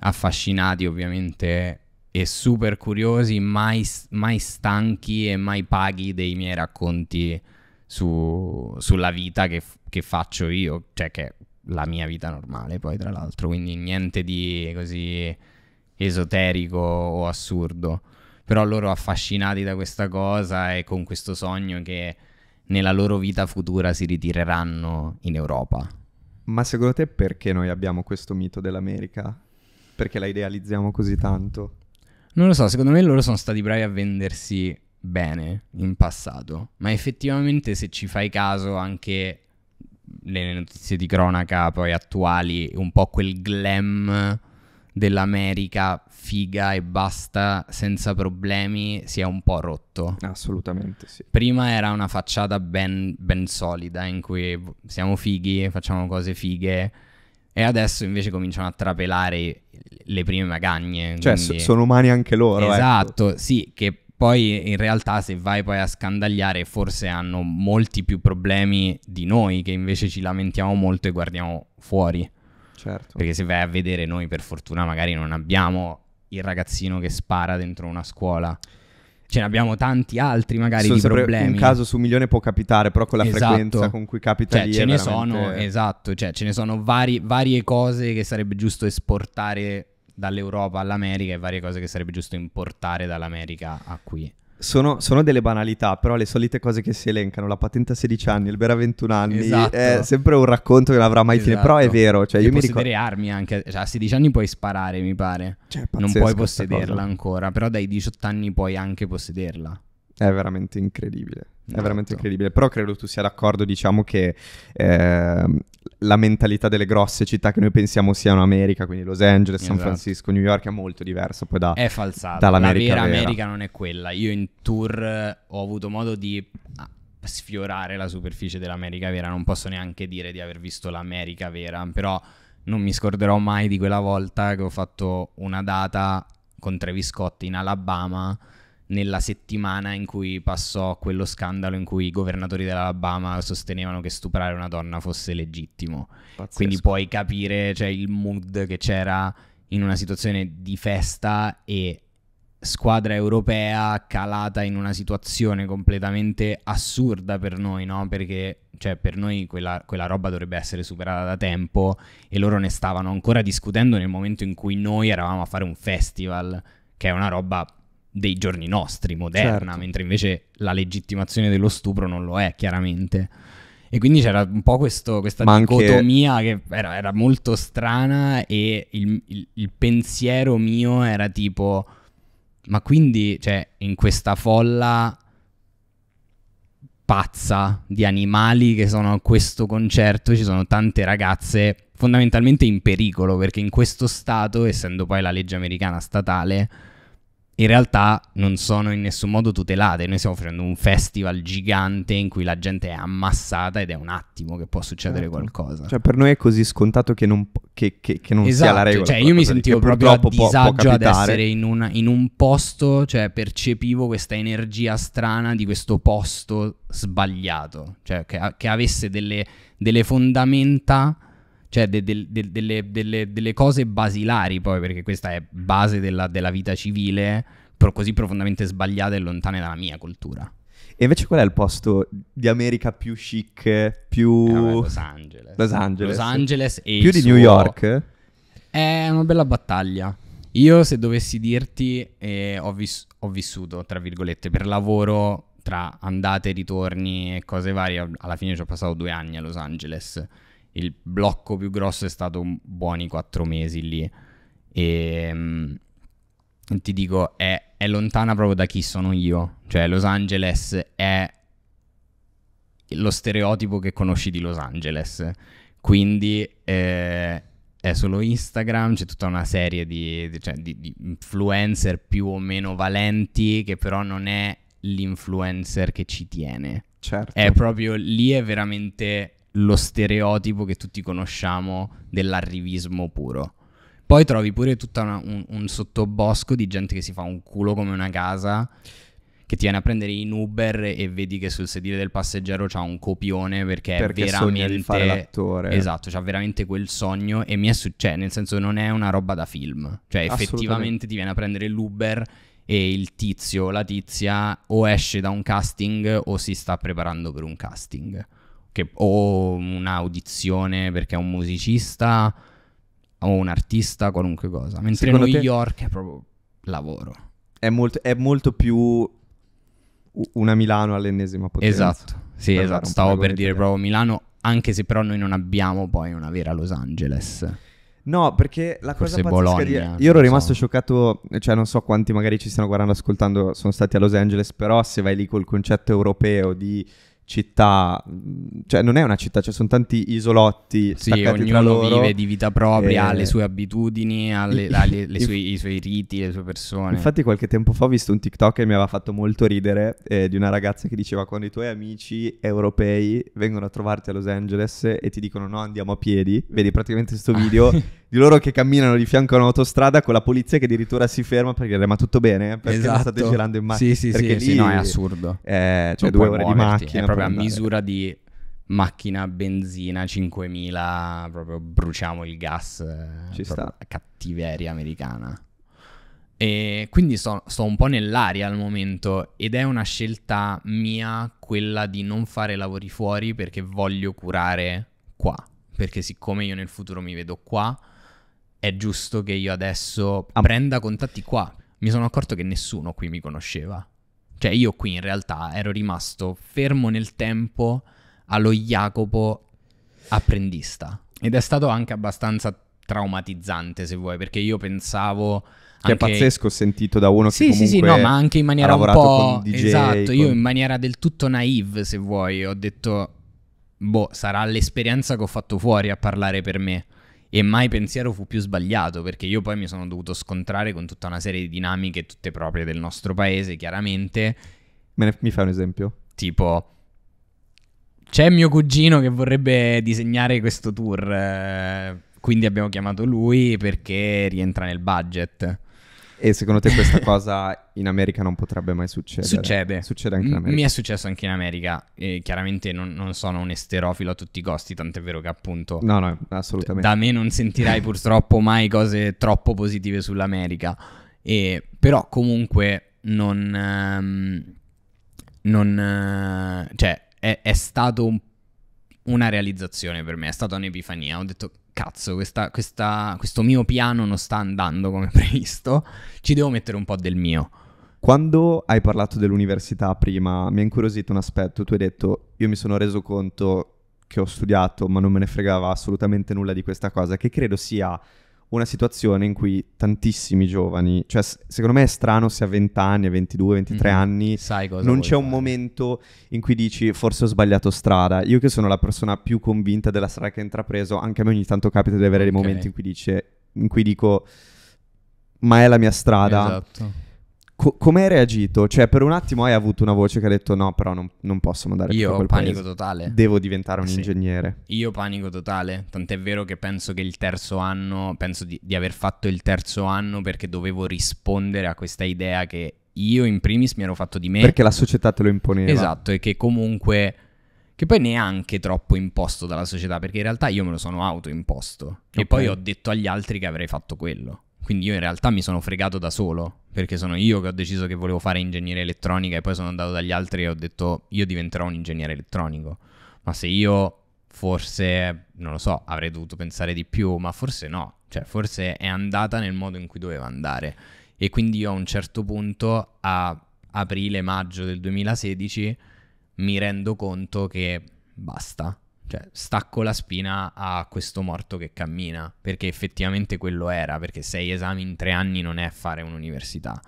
affascinati ovviamente e super curiosi, mai, mai stanchi e mai paghi dei miei racconti su, sulla vita che, che faccio io, cioè che è la mia vita normale poi tra l'altro, quindi niente di così esoterico o assurdo però loro affascinati da questa cosa e con questo sogno che nella loro vita futura si ritireranno in Europa. Ma secondo te perché noi abbiamo questo mito dell'America? Perché la idealizziamo così tanto? Non lo so, secondo me loro sono stati bravi a vendersi bene in passato, ma effettivamente se ci fai caso anche nelle notizie di cronaca poi attuali, un po' quel glam dell'America figa e basta senza problemi si è un po' rotto. Assolutamente sì. Prima era una facciata ben, ben solida in cui siamo fighi, facciamo cose fighe. E adesso invece cominciano a trapelare le prime magagne. Cioè, quindi... sono umani anche loro. Ecco. Esatto, ecco. sì, che poi in realtà se vai poi a scandagliare forse hanno molti più problemi di noi che invece ci lamentiamo molto e guardiamo fuori. Certo. Perché se vai a vedere noi per fortuna magari non abbiamo il ragazzino che spara dentro una scuola. Ce ne abbiamo tanti altri magari sono di problemi. Un caso su un milione può capitare, però con la esatto. frequenza con cui capita cioè, lì ce ne veramente... sono, esatto, cioè ce ne sono vari, varie cose che sarebbe giusto esportare dall'Europa all'America e varie cose che sarebbe giusto importare dall'America a qui. Sono, sono, delle banalità, però le solite cose che si elencano, la patente a 16 anni, il bere a 21 anni, esatto. è sempre un racconto che non avrà mai esatto. fine, però è esatto. vero. Cioè, io mi possedere ricordo... armi anche, cioè, a 16 anni puoi sparare, mi pare. Cioè, non puoi possederla ancora, però dai 18 anni puoi anche possederla. È veramente incredibile, esatto. è veramente esatto. incredibile, però credo tu sia d'accordo, diciamo che eh, la mentalità delle grosse città che noi pensiamo siano America, quindi Los Angeles, esatto. San Francisco, New York è molto diversa poi da, è falsata. dall'America. La vera, vera America non è quella. Io in tour eh, ho avuto modo di ah, sfiorare la superficie dell'America vera, non posso neanche dire di aver visto l'America vera, però non mi scorderò mai di quella volta che ho fatto una data con Travis Scott in Alabama nella settimana in cui passò quello scandalo in cui i governatori dell'Alabama sostenevano che stuprare una donna fosse legittimo. Pazzesco. Quindi puoi capire cioè, il mood che c'era in una situazione di festa e squadra europea calata in una situazione completamente assurda per noi, no? Perché cioè, per noi quella, quella, roba dovrebbe essere superata da tempo e loro ne stavano ancora discutendo nel momento in cui noi eravamo a fare un festival, che è una roba dei giorni nostri, moderna, certo. mentre invece la legittimazione dello stupro non lo è, chiaramente. E quindi c'era un po' questo, questa Ma dicotomia anche... che era, era, molto strana e il, il, il pensiero mio era tipo... Ma quindi, cioè, in questa folla pazza di animali che sono a questo concerto, ci sono tante ragazze fondamentalmente in pericolo, perché in questo stato, essendo poi la legge americana statale, in realtà non sono in nessun modo tutelate. Noi stiamo facendo un festival gigante in cui la gente è ammassata ed è un attimo che può succedere certo. qualcosa. Cioè, per noi è così scontato che non, che, che, che non esatto. sia la esatto, regola. Cioè, io mi sentivo proprio a disagio può, può ad essere in, una, in, un posto, cioè percepivo questa energia strana di questo posto sbagliato, cioè che, che avesse delle, delle fondamenta cioè de, de, de, delle, delle, delle, cose basilari poi, perché questa è base della, della vita civile, però così profondamente sbagliata e lontana dalla mia cultura. E invece qual è il posto di America più chic, più... Eh, vabbè, Los Angeles. Los Angeles. Los Angeles e... Più di suo... New York? È una bella battaglia. Io se dovessi dirti, eh, ho, vis- ho, vissuto, tra virgolette, per lavoro tra andate ritorni e cose varie, alla fine ci ho passato due anni a Los Angeles il blocco più grosso è stato buoni quattro mesi lì. E ehm, ti dico, è, è lontana proprio da chi sono io. Cioè, Los Angeles è lo stereotipo che conosci di Los Angeles. Quindi eh, è solo Instagram, c'è tutta una serie di, di, cioè, di, di, influencer più o meno valenti che però non è l'influencer che ci tiene. Certo. È proprio lì è veramente lo stereotipo che tutti conosciamo dell'arrivismo puro. Poi trovi pure tutto un, un, sottobosco di gente che si fa un culo come una casa, che ti viene a prendere in Uber e vedi che sul sedile del passeggero c'ha un copione perché, perché è veramente... fare l'attore. Esatto, c'ha veramente quel sogno e mi è successo, cioè, nel senso non è una roba da film. Cioè effettivamente ti viene a prendere l'Uber e il tizio o la tizia o esce da un casting o si sta preparando per un casting che, o un'audizione perché è un musicista o un artista, qualunque cosa. Mentre Secondo New York è proprio lavoro. È molto, è molto più una Milano all'ennesima potenza. Esatto, sì, per esatto. Stavo per dire proprio Milano, anche se però noi non abbiamo poi una vera Los Angeles. No, perché la Forse cosa pazzesca Bologna, di... Io ero rimasto so. scioccato, cioè non so quanti magari ci stanno guardando, ascoltando, sono stati a Los Angeles, però se vai lì col concetto europeo di città, cioè non è una città, ci cioè sono tanti isolotti sì, staccati ognuno loro, vive di vita propria, ha le sue abitudini, ha le, ha le, le sue, i suoi riti, le sue persone. Infatti qualche tempo fa ho visto un TikTok che mi aveva fatto molto ridere eh, di una ragazza che diceva quando i tuoi amici europei vengono a trovarti a Los Angeles e ti dicono no andiamo a piedi, vedi praticamente questo ah. video di loro che camminano di fianco a un'autostrada con la polizia che addirittura si ferma per dire ma tutto bene? Perché esatto. non state girando in macchina? Sì, sì, perché sì, lì, sì, no è assurdo. Eh, cioè, cioè due ore muoverti, di macchina proprio a misura di macchina benzina 5000, proprio bruciamo il gas, eh, Ci sta. cattiveria americana. E quindi sto, sto, un po' nell'aria al momento ed è una scelta mia quella di non fare lavori fuori perché voglio curare qua, perché siccome io nel futuro mi vedo qua, è giusto che io adesso ah. prenda contatti qua. Mi sono accorto che nessuno qui mi conosceva. Cioè io qui in realtà ero rimasto fermo nel tempo allo Jacopo apprendista. Ed è stato anche abbastanza traumatizzante, se vuoi, perché io pensavo... Che cioè, anche... è pazzesco sentito da uno sì, che Sì, sì, no, ma anche in maniera un po'... DJ, esatto, con... io in maniera del tutto naive, se vuoi, ho detto... Boh, sarà l'esperienza che ho fatto fuori a parlare per me e mai pensiero fu più sbagliato perché io poi mi sono dovuto scontrare con tutta una serie di dinamiche tutte proprie del nostro paese, chiaramente. Ne, mi fai un esempio? Tipo c'è mio cugino che vorrebbe disegnare questo tour, eh, quindi abbiamo chiamato lui perché rientra nel budget. E secondo te questa cosa in America non potrebbe mai succedere? Succede. Succede anche in America. Mi è successo anche in America. E chiaramente non, non, sono un esterofilo a tutti i costi, tant'è vero che appunto... No, no, assolutamente. Da me non sentirai purtroppo mai cose troppo positive sull'America. E, però comunque non... Ehm, non eh, cioè è, è stato un po' una realizzazione per me, è stata un'epifania. Ho detto, cazzo, questa, questa, questo mio piano non sta andando come previsto, ci devo mettere un po' del mio. Quando hai parlato dell'università prima, mi ha incuriosito un aspetto, tu hai detto, io mi sono reso conto che ho studiato, ma non me ne fregava assolutamente nulla di questa cosa, che credo sia una situazione in cui tantissimi giovani, cioè secondo me è strano se a 20 mhm. anni, a 22, 23 mm-hmm. anni non c'è fare. un momento in cui dici forse ho sbagliato strada. Io che sono la persona più convinta della strada che ho intrapreso, anche a me ogni tanto capita di avere dei momenti in, cui dice, in cui dico ma è la mia strada. Esatto. Co- come hai reagito? Cioè, per un attimo hai avuto una voce che ha detto: No, però non, non posso mandare più. Io ho panico paese. totale. Devo diventare un sì. ingegnere. Io panico totale. Tant'è vero che penso che il terzo anno, penso di, di aver fatto il terzo anno perché dovevo rispondere a questa idea che io in primis mi ero fatto di me. Perché la società te lo imponeva. Esatto, e che comunque. Che poi neanche troppo imposto dalla società, perché in realtà io me lo sono autoimposto. Okay. E poi ho detto agli altri che avrei fatto quello. Quindi io in realtà mi sono fregato da solo, perché sono io che ho deciso che volevo fare ingegneria elettronica e poi sono andato dagli altri e ho detto io diventerò un ingegnere elettronico. Ma se io forse, non lo so, avrei dovuto pensare di più, ma forse no, cioè forse è andata nel modo in cui doveva andare. E quindi io a un certo punto, a aprile-maggio del 2016, mi rendo conto che basta, cioè, stacco la spina a questo morto che cammina, perché effettivamente quello era, perché sei esami in tre anni non è fare un'università,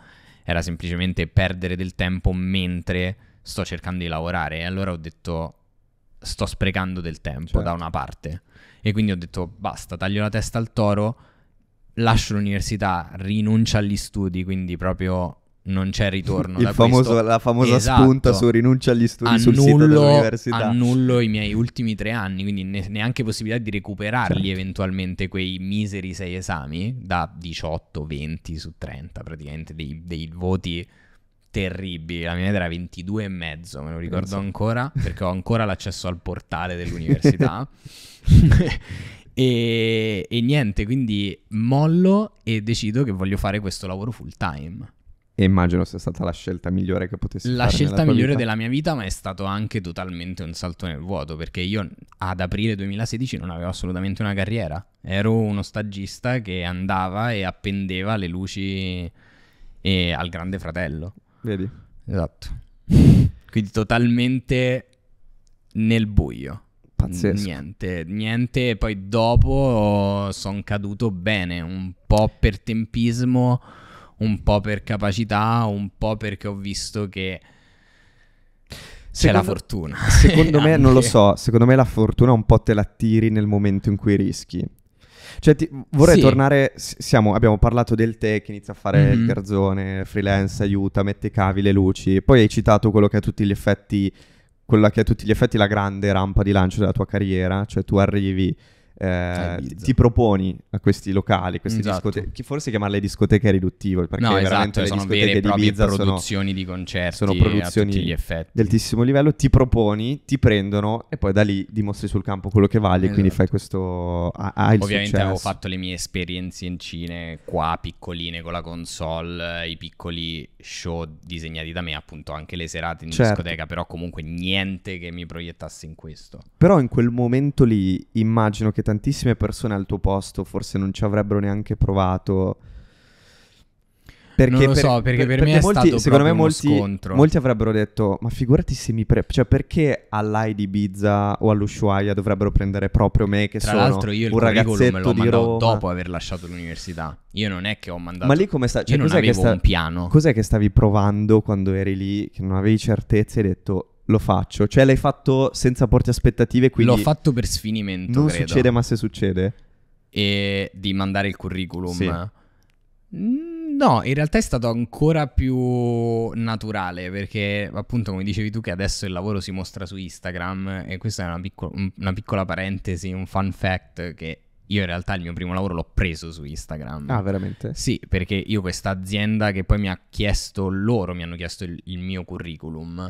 era semplicemente perdere del tempo mentre sto cercando di lavorare. E allora ho detto, sto sprecando del tempo certo. da una parte. E quindi ho detto, basta, taglio la testa al toro, lascio l'università, rinuncio agli studi, quindi proprio non c'è ritorno. da famoso, La famosa esatto. spunta su rinuncia agli studi annullo, sul sito dell'università. Annullo i miei ultimi tre anni, quindi neanche possibilità di recuperarli certo. eventualmente quei miseri sei esami da 18, 20 su 30 praticamente, dei, dei voti terribili. La mia media era 22 e mezzo, me lo ricordo Penso. ancora, perché ho ancora l'accesso al portale dell'università. e, e niente, quindi mollo e decido che voglio fare questo lavoro full time e immagino sia stata la scelta migliore che potessi la fare. La scelta migliore vita. della mia vita, ma è stato anche totalmente un salto nel vuoto, perché io ad aprile 2016 non avevo assolutamente una carriera. Ero uno stagista che andava e appendeva le luci eh, al grande fratello. Vedi? Esatto. Quindi totalmente nel buio. Pazzesco. Niente, niente. Poi dopo sono caduto bene, un po' per tempismo un po' per capacità, un po' perché ho visto che c'è secondo, la fortuna. Secondo me, non lo so, secondo me la fortuna un po' te la tiri nel momento in cui rischi. Cioè, ti, vorrei sì. tornare. Siamo, abbiamo parlato del te che inizia a fare mm-hmm. il mhm. garzone, freelance, aiuta, mette cavi, le luci. Poi hai citato quello che a tutti gli effetti, quella che a tutti gli effetti la grande rampa di lancio della tua carriera. Cioè, tu arrivi eh, eh ti proponi a questi locali, queste esatto. discoteche, forse chiamarle discoteche è riduttivo, perché no, esatto, veramente esatto, sono vere e proprie produzioni sono, di concerti, sono eh, produzioni di altissimo livello, ti proponi, ti prendono e poi da lì dimostri sul campo quello che vali esatto. quindi fai questo, hai Ovviamente avevo fatto le mie esperienze in Cine qua, piccoline con la console, i piccoli show disegnati da me, appunto anche le serate in certo. discoteca, però comunque niente che mi proiettasse in questo. Però in quel momento lì immagino che tantissime persone al tuo posto forse non ci avrebbero neanche provato perché non lo per, so, perché per, per me perché è molti, stato secondo me molti, scontro. Molti avrebbero detto, ma figurati se mi... Pre- cioè perché all'AI di Ibiza o all'Ushuaia dovrebbero prendere proprio me che Tra sono l'altro io un ragazzetto di Roma? dopo aver lasciato l'università. Io non è che ho mandato... Ma lì come sta... Cioè, io non avevo sta- un piano. Cos'è che stavi provando quando eri lì, che non avevi certezze e hai detto lo faccio. Cioè, l'hai fatto senza porti aspettative. Quindi L'ho fatto per sfinimento. Non credo. succede, ma se succede. E di mandare il curriculum. Sì. Mm, No, in realtà è stato ancora più naturale perché appunto come dicevi tu che adesso il lavoro si mostra su Instagram e questa è una, picco- una piccola parentesi, un fun fact che io in realtà il mio primo lavoro l'ho preso su Instagram. Ah, veramente? Sì, perché io questa azienda che poi mi ha chiesto loro, mi hanno chiesto il, il mio curriculum,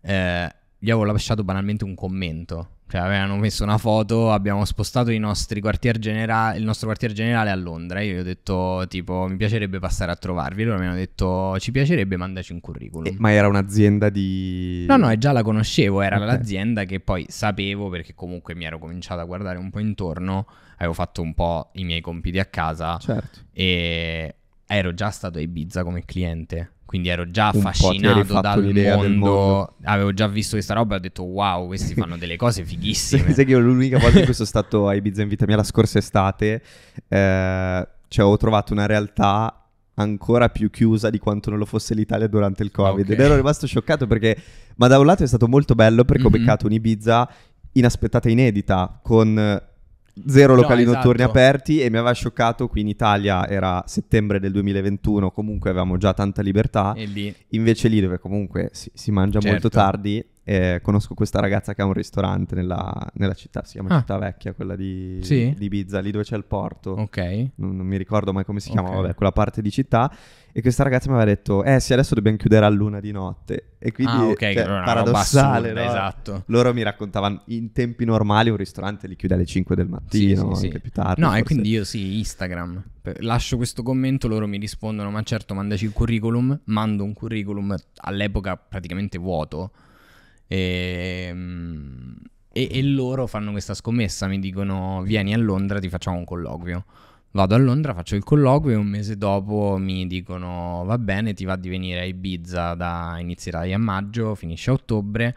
eh, gli avevo lasciato banalmente un commento cioè, avevano messo una foto, abbiamo spostato genera- il nostro quartier generale a Londra. Io gli ho detto, tipo, mi piacerebbe passare a trovarvi. Loro mi hanno detto, ci piacerebbe, mandaci un curriculum. Eh, ma era un'azienda di... No, no, già la conoscevo, era okay. l'azienda che poi sapevo, perché comunque mi ero cominciato a guardare un po' intorno, avevo fatto un po' i miei compiti a casa. Certo. E ero già stato a Ibiza come cliente quindi ero già affascinato dal mondo, del mondo, avevo già visto questa roba e ho detto wow, questi fanno delle cose fighissime. Sai che io l'unica volta in cui sono stato a Ibiza in vita mia la scorsa estate, eh, cioè ho trovato una realtà ancora più chiusa di quanto non lo fosse l'Italia durante il Covid. Okay. Ed ero rimasto scioccato perché, ma da un lato è stato molto bello perché mm-hmm. ho mhm. beccato un'Ibiza inaspettata e inedita, con zero locali no, notturni esatto. aperti e mi aveva scioccato qui in Italia era settembre del 2021 comunque avevamo già tanta libertà e lì. invece lì dove comunque si, si mangia certo. molto tardi eh, conosco questa ragazza che ha un ristorante nella, nella città, si chiama ah. Città Vecchia, quella di, sì. di, Ibiza, lì dove c'è il porto. Ok. Non, non mi ricordo mai come si chiama, okay. vabbè, quella parte di città. E questa ragazza mi aveva detto, eh sì, adesso dobbiamo chiudere a luna di notte. E quindi, ah, okay, cioè, paradossale, assurda, no? esatto. Loro mi raccontavano, in tempi normali un ristorante li chiude alle 5 del mattino, sì, sì, anche più tardi. No, forse. e quindi io sì, Instagram. Lascio questo commento, loro mi rispondono, ma certo, mandaci il curriculum. Mando un curriculum all'epoca praticamente vuoto e, ehm, e, e loro fanno questa scommessa, mi dicono vieni a Londra, ti facciamo un colloquio. Vado a Londra, faccio il colloquio e un mese dopo mi dicono va bene, ti va di venire a Ibiza da inizierai a maggio, finisce a ottobre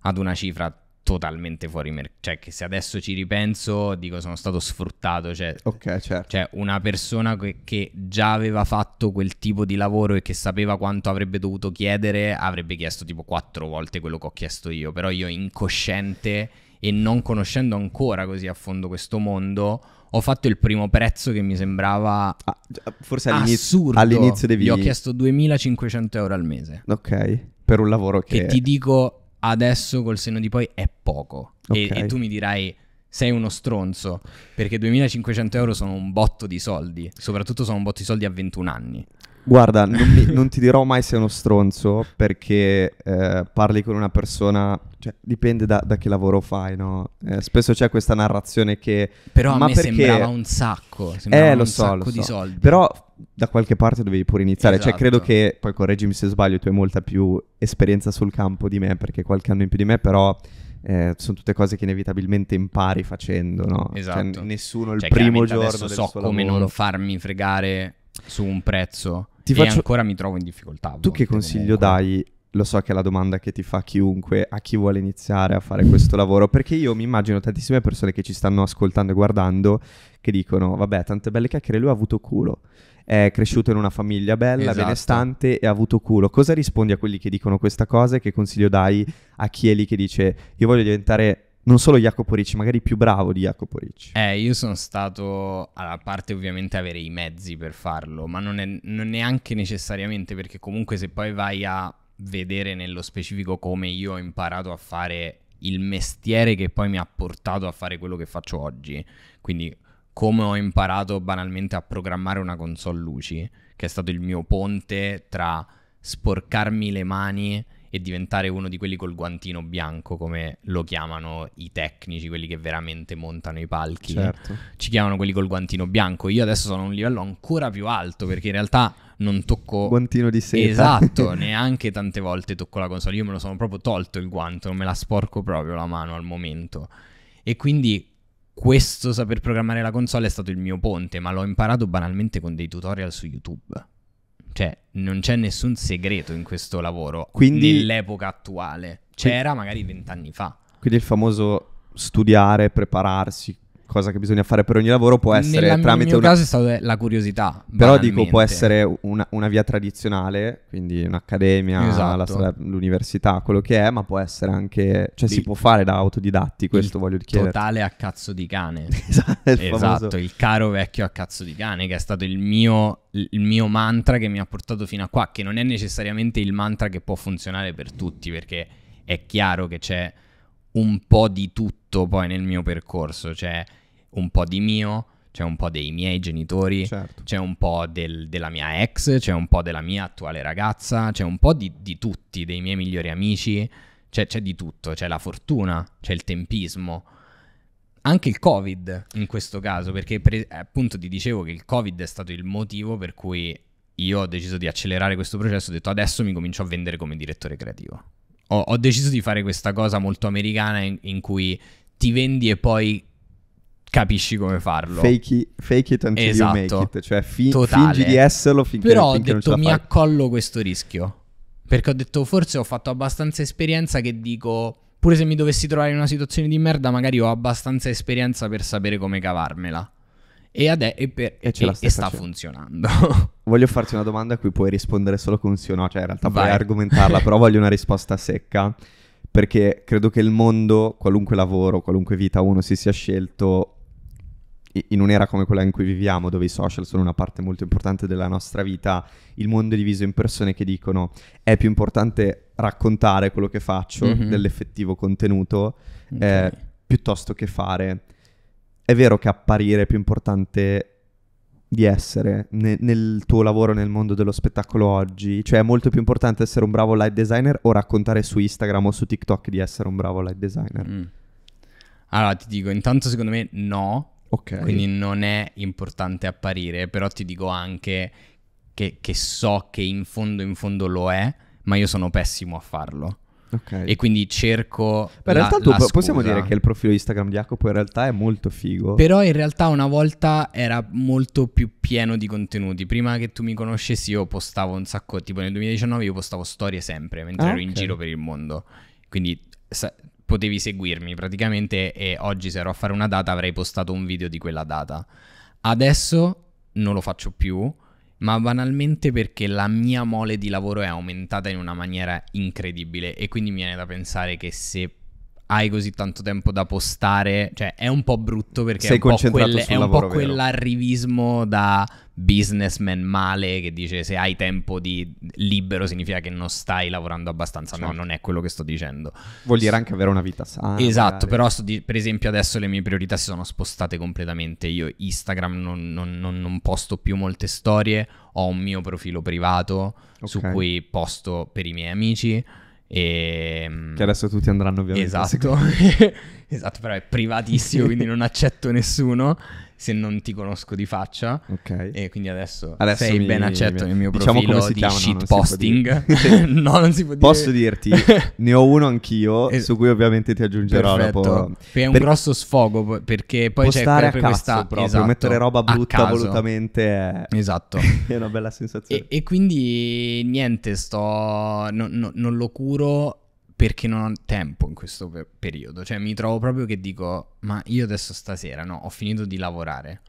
ad una cifra totalmente fuori mercato. Cioè, che se adesso ci ripenso, dico sono stato sfruttato. Cioè, okay, certo. cioè una persona che, che, già aveva fatto quel tipo di lavoro e che sapeva quanto avrebbe dovuto chiedere, avrebbe chiesto tipo quattro volte quello che ho chiesto io. Però io incosciente e non conoscendo ancora così a fondo questo mondo. Ho fatto il primo prezzo che mi sembrava ah, forse all'inizio, assurdo. all'inizio devi... Gli ho chiesto 2500 euro al mese. Ok, per un lavoro che... Che ti dico, adesso col senno di poi è poco. Okay. E, e, tu mi dirai, sei uno stronzo, perché 2500 euro sono un botto di soldi, soprattutto sono un botto di soldi a 21 anni. Guarda, non, mi, non ti dirò mai sei uno stronzo, perché eh, parli con una persona cioè, dipende da, da, che lavoro fai, no? Eh, spesso c'è questa narrazione che... Però a ma me perché... sembrava un sacco, sembrava eh, lo un so, sacco lo di soldi. Però da qualche parte dovevi pure iniziare. Cioè, esatto. Cioè, credo che, poi correggimi se sbaglio, tu hai molta più esperienza sul campo di me, perché qualche anno in più di me, però... Eh, sono tutte cose che inevitabilmente impari facendo, no? Cioè, esatto. Cioè, nessuno il cioè, primo giorno del so come lavoro. non farmi fregare su un prezzo Ti e faccio... ancora mi trovo in difficoltà. Tu che consiglio comunque. dai lo so che è la domanda che ti fa chiunque a chi vuole iniziare a fare questo lavoro, perché io mi immagino tantissime persone che ci stanno ascoltando e guardando che dicono, vabbè, tante belle chiacchiere, lui ha avuto culo, è cresciuto in una famiglia bella, esatto. benestante e ha avuto culo. Cosa rispondi a quelli che dicono questa cosa e che consiglio dai a chi è lì che dice, io voglio diventare non solo Jacopo Ricci, magari più bravo di Jacopo Ricci. Eh, io sono stato, a parte ovviamente avere i mezzi per farlo, ma non, è, neanche necessariamente, perché comunque se poi vai a vedere nello specifico come io ho imparato a fare il mestiere che poi mi ha portato a fare quello che faccio oggi. Quindi come ho imparato banalmente a programmare una console luci, che è stato il mio ponte tra sporcarmi le mani e diventare uno di quelli col guantino bianco, come lo chiamano i tecnici, quelli che veramente montano i palchi. Certo. Ci chiamano quelli col guantino bianco. Io adesso sono a un livello ancora più alto perché in realtà non tocco... Guantino di seta. Esatto, neanche tante volte tocco la console. Io me lo sono proprio tolto il guanto, non me la sporco proprio la mano al momento. E quindi questo saper programmare la console è stato il mio ponte, ma l'ho imparato banalmente con dei tutorial su YouTube. Cioè, non c'è nessun segreto in questo lavoro quindi, nell'epoca attuale. C'era magari vent'anni fa. Quindi il famoso studiare, prepararsi, cosa che bisogna fare per ogni lavoro può essere Nella, tramite un mio una... caso è stata la curiosità però dico può essere una, una via tradizionale quindi un'accademia esatto. la, l'università quello che è ma può essere anche cioè il, si può fare da autodidatti questo voglio chiedere totale a cazzo di cane esatto, il, esatto il caro vecchio a cazzo di cane che è stato il mio il mio mantra che mi ha portato fino a qua che non è necessariamente il mantra che può funzionare per tutti perché è chiaro che c'è un po' di tutto poi nel mio percorso cioè un po' di mio, c'è un po' dei miei genitori, certo. c'è un po' del, della mia ex, c'è un po' della mia attuale ragazza, c'è un po' di, di tutti, dei miei migliori amici, c'è, c'è di tutto, c'è la fortuna, c'è il tempismo anche il Covid in questo caso, perché per, appunto ti dicevo che il Covid è stato il motivo per cui io ho deciso di accelerare questo processo, ho detto adesso mi comincio a vendere come direttore creativo. Ho, ho deciso di fare questa cosa molto americana in, in, cui ti vendi e poi capisci come farlo. Fake it, fake it until esatto. you make it, cioè fi- fingi di esserlo finché, Però finché non Però ho detto mi accollo questo rischio, perché ho detto forse ho fatto abbastanza esperienza che dico... Pure se mi dovessi trovare in una situazione di merda, magari ho abbastanza esperienza per sapere come cavarmela. E, ade- e, per- e, e, e sta funzionando. voglio farti una domanda a cui puoi rispondere solo con sì o no, cioè in realtà puoi argomentarla, però voglio una risposta secca, perché credo che il mondo, qualunque lavoro, qualunque vita uno si sia scelto, in un'era come quella in cui viviamo, dove i social sono una parte molto importante della nostra vita, il mondo è diviso in persone che dicono è più importante raccontare quello che faccio mm-hmm. dell'effettivo contenuto okay. eh, piuttosto che fare. È vero che apparire è più importante di essere ne- nel tuo lavoro nel mondo dello spettacolo oggi? Cioè è molto più importante essere un bravo light designer o raccontare su Instagram o su TikTok di essere un bravo light designer? Mm. Allora ti dico, intanto secondo me no, Okay. Quindi non è importante apparire, però ti dico anche che, che, so che in fondo in fondo lo è, ma io sono pessimo a farlo. Okay. E quindi cerco. Beh, in realtà tu, possiamo dire che il profilo Instagram di Jacopo in realtà è molto figo. Però in realtà una volta era molto più pieno di contenuti. Prima che tu mi conoscessi, io postavo un sacco. Tipo nel 2019 io postavo storie sempre mentre ah, ero okay. in giro per il mondo. Quindi potevi seguirmi praticamente e oggi se ero a fare una data avrei postato un video di quella data. Adesso non lo faccio più, ma banalmente perché la mia mole di lavoro è aumentata in una maniera incredibile e quindi mi viene da pensare che se hai così tanto tempo da postare, cioè è un po' brutto perché Sei è un po', quel, è un po quell'arrivismo da businessman male che dice se hai tempo di libero significa che non stai lavorando abbastanza. Certo. No, non è quello che sto dicendo. Vuol dire anche avere una vita sana. Esatto, magari. però di- per esempio adesso le mie priorità si sono spostate completamente. Io Instagram non, non, non, non posto più molte storie, ho un mio profilo privato okay. su cui posto per i miei amici e... Ehm, che adesso tutti andranno ovviamente. Esatto, esatto però è privatissimo, quindi non accetto nessuno se non ti conosco di faccia. Ok. E quindi adesso, adesso sei mi, ben accetto mi, nel mio diciamo profilo come si chiama, shitposting. No, non si può dire. Posso dirti, ne ho uno anch'io, es- su cui ovviamente ti aggiungerò dopo. Perché è un grosso sfogo, perché poi c'è stare a questa... proprio, esatto, mettere roba brutta volutamente è... Esatto. è una bella sensazione. E, e quindi, niente, sto... No, no, non lo curo perché non ho tempo in questo per- periodo. Cioè, mi trovo proprio che dico: Ma io adesso stasera no, ho finito di lavorare.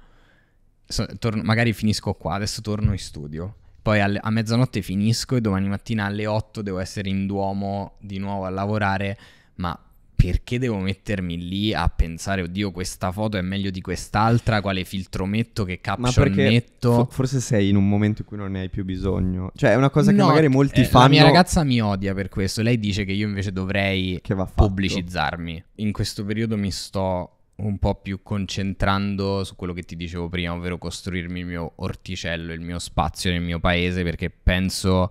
So, torno, magari finisco qua, adesso torno in studio. Poi alle, a mezzanotte finisco e domani mattina alle 8 devo essere in Duomo di nuovo a lavorare. Ma perché devo mettermi lì a pensare, oddio, questa foto è meglio di quest'altra, quale filtro metto, che caption metto? F- forse sei in un momento in cui non ne hai più bisogno. Cioè, è una cosa che no, magari eh, molti eh, fanno. La mia ragazza mi odia per questo. Lei dice che io invece dovrei pubblicizzarmi. In questo periodo mi sto un po' più concentrando su quello che ti dicevo prima, ovvero costruirmi il mio orticello, il mio spazio nel mio paese, perché penso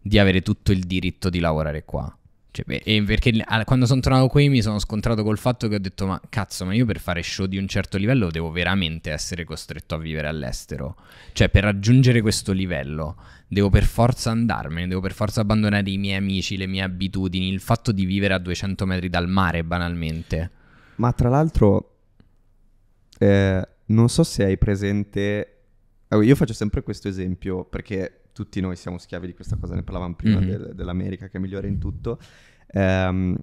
di avere tutto il diritto di lavorare qua cioè, e perché quando sono tornato qui mi sono scontrato col fatto che ho detto: Ma cazzo, ma io per fare show di un certo livello devo veramente essere costretto a vivere all'estero. Cioè, per raggiungere questo livello devo per forza andarmene, devo per forza abbandonare i miei amici, le mie abitudini, il fatto di vivere a 200 metri dal mare, banalmente. Ma tra l'altro, eh, non so se hai presente. Io faccio sempre questo esempio perché tutti noi siamo schiavi di questa cosa, ne parlavamo prima mm-hmm. del, dell'America che è migliore in tutto. Um,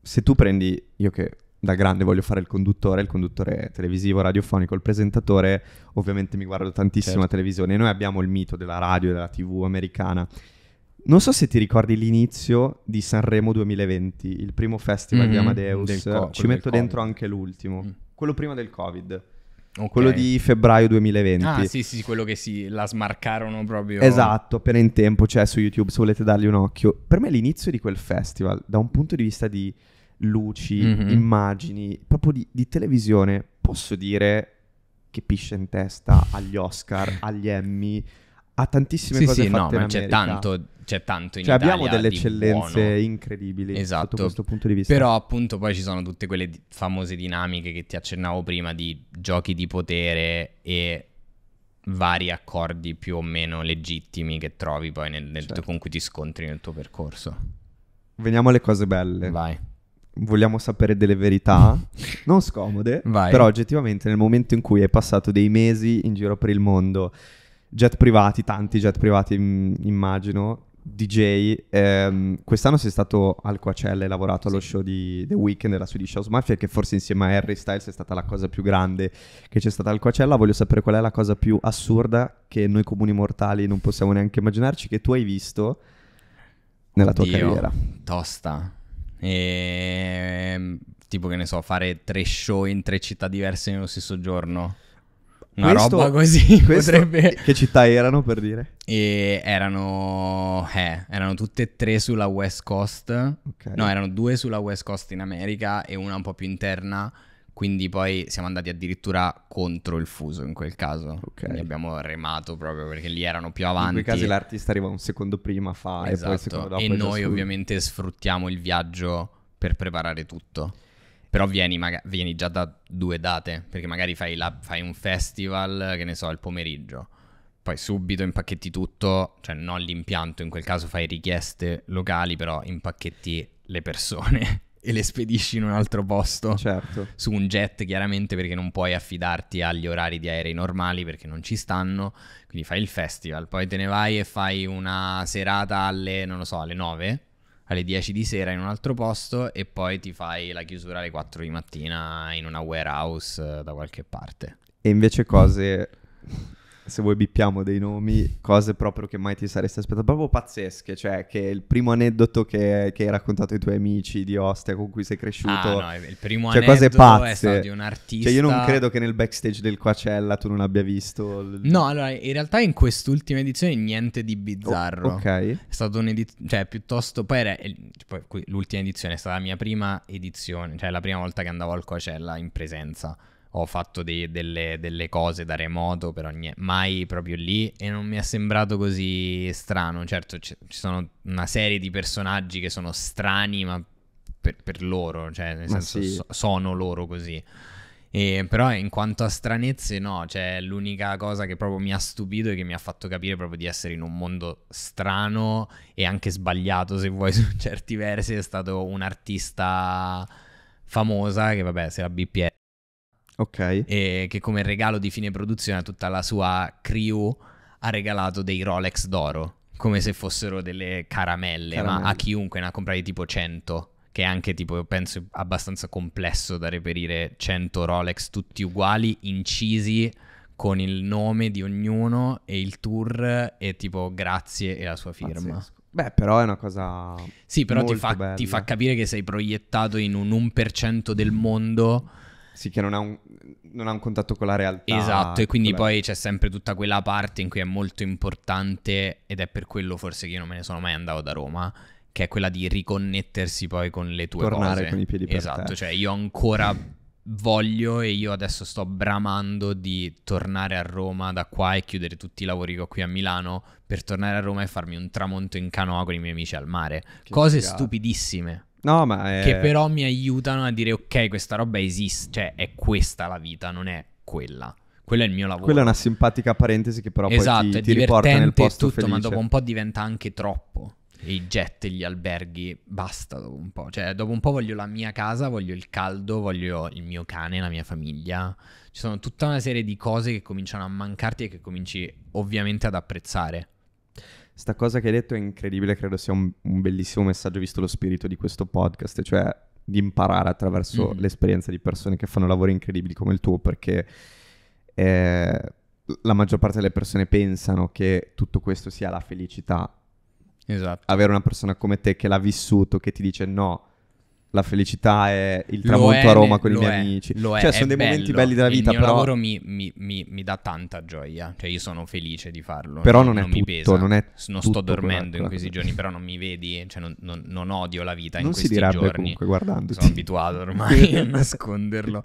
se tu prendi, io che da grande voglio fare il conduttore, il conduttore televisivo, radiofonico, il presentatore, ovviamente mi guardo tantissimo certo. la televisione, noi abbiamo il mito della radio e della tv americana. Non so se ti ricordi l'inizio di Sanremo 2020, il primo festival mm-hmm. di Amadeus, co- ci metto dentro COVID. anche l'ultimo, mm. quello prima del Covid Okay. Quello di febbraio 2020. Ah, sì, sì, quello che si la smarcarono proprio. Esatto, appena in tempo c'è cioè, su YouTube se volete dargli un occhio. Per me l'inizio di quel festival, da un punto di vista di luci, mm-hmm. immagini, proprio di, di, televisione, posso dire che pisce in testa agli Oscar, agli Emmy, ha tantissime sì, cose sì, no, ma c'è tanto, c'è tanto in cioè, Italia abbiamo delle eccellenze buono. incredibili esatto. sotto questo punto di vista. Però appunto poi ci sono tutte quelle di- famose dinamiche che ti accennavo prima di giochi di potere e vari accordi più o meno legittimi che trovi poi nel, nel certo. tuo, con cui ti scontri nel tuo percorso. Veniamo alle cose belle. Vai. Vogliamo sapere delle verità non scomode, Vai. però oggettivamente nel momento in cui hai passato dei mesi in giro per il mondo jet privati, tanti jet privati mm, immagino, DJ, ehm, quest'anno sei stato al Coachella e lavorato allo show di The Weeknd della Swedish House Mafia che forse insieme a Harry Styles è stata la cosa più grande che c'è stata al Coachella, voglio sapere qual è la cosa più assurda che noi comuni mortali non possiamo neanche immaginarci che tu hai visto nella Oddio, tua carriera. Tosta. E... Ehm, tipo che ne so, fare tre show in tre città diverse nello stesso giorno. Una questo, roba così potrebbe... Che città erano per dire? E erano, eh, erano tutte e tre sulla West Coast. Okay. No, erano due sulla West Coast in America e una un po' più interna. Quindi poi siamo andati addirittura contro il fuso in quel caso. Okay. Quindi abbiamo remato proprio perché lì erano più avanti. In quei casi l'artista arriva un secondo prima, fa esatto. e poi il secondo dopo. E noi ovviamente sfruttiamo il viaggio per preparare tutto però vieni, maga- vieni, già da due date, perché magari fai, la, fai, un festival, che ne so, il pomeriggio, poi subito impacchetti tutto, cioè non l'impianto, in quel caso fai richieste locali, però impacchetti le persone e le spedisci in un altro posto, certo. su un jet chiaramente perché non puoi affidarti agli orari di aerei normali perché non ci stanno, quindi fai il festival, poi te ne vai e fai una serata alle, non lo so, alle 9 alle 10 di sera in un altro posto e poi ti fai la chiusura alle 4 di mattina in una warehouse eh, da qualche parte. E invece cose se vuoi bippiamo dei nomi, cose proprio che mai ti saresti aspettato, proprio pazzesche, cioè che il primo aneddoto che, che hai raccontato ai tuoi amici di Ostia con cui sei cresciuto. Ah, no, il primo cioè, aneddoto pazze. è stato di un artista. Cioè io non credo che nel backstage del Quacella tu non abbia visto... L... No, allora, in realtà in quest'ultima edizione niente di bizzarro. Oh, ok. È stato un'edizione, cioè piuttosto... Poi, era, poi l'ultima edizione è stata la mia prima edizione, cioè la prima volta che andavo al Quacella in presenza ho fatto dei, delle, delle, cose da remoto, però niente, mai proprio lì e non mi è sembrato così strano. Certo, ci sono una serie di personaggi che sono strani, ma per, per loro, cioè nel ma senso sì. so, sono loro così. E, però in quanto a stranezze, no, cioè l'unica cosa che proprio mi ha stupito e che mi ha fatto capire proprio di essere in un mondo strano e anche sbagliato, se vuoi, su certi versi, è stato un artista famosa che vabbè se la BPM Ok. E che come regalo di fine produzione a tutta la sua crew ha regalato dei Rolex d'oro, come se fossero delle caramelle, caramelle. ma a chiunque ne ha comprati tipo 100 che è anche tipo, penso, abbastanza complesso da reperire 100 Rolex tutti uguali, incisi con il nome di ognuno e il tour e tipo grazie e la sua firma. Pazzesco. Beh, però è una cosa. Sì, però ti fa, ti fa, capire che sei proiettato in un 1% del mondo sì, che non ha, un, non ha, un, contatto con la realtà. Esatto, e ecco, quindi poi c'è sempre tutta quella parte in cui è molto importante, ed è per quello forse che io non me ne sono mai andato da Roma, che è quella di riconnettersi poi con le tue Tornare cose. con i piedi per Esatto, te. cioè io ancora voglio e io adesso sto bramando di tornare a Roma da qua e chiudere tutti i lavori che ho qui a Milano per tornare a Roma e farmi un tramonto in canoa con i miei amici al mare. Che Cose figata. stupidissime. No, ma è... Eh, che però mi aiutano a dire, ok, questa roba esiste, cioè è questa la vita, non è quella. Quello è il mio lavoro. Quella è una simpatica parentesi che però esatto, poi ti, ti riporta nel posto è tutto, felice. ma dopo un po' diventa anche troppo. E i jet, gli alberghi, basta dopo un po'. Cioè, dopo un po' voglio la mia casa, voglio il caldo, voglio il mio cane, la mia famiglia. Ci sono tutta una serie di cose che cominciano a mancarti e che cominci ovviamente ad apprezzare. Sta cosa che hai detto è incredibile, credo sia un, un, bellissimo messaggio visto lo spirito di questo podcast, cioè di imparare attraverso mm. l'esperienza di persone che fanno lavori incredibili come il tuo, perché eh, la maggior parte delle persone pensano che tutto questo sia la felicità. Esatto. Avere una persona come te che l'ha vissuto, che ti dice no, la felicità è il tramonto è, a Roma con i miei è, amici. Lo cioè, è, sono dei bello. momenti belli della vita. Il mio però... lavoro mi, mi, mi, mi, dà tanta gioia. Cioè, io sono felice di farlo. Però non, non, non è tutto, mi pesa. Non, è non sto dormendo in questi giorni, però non mi vedi. Cioè, non, non odio la vita in questi giorni. Non si direbbe comunque guardando. Sono abituato ormai a nasconderlo.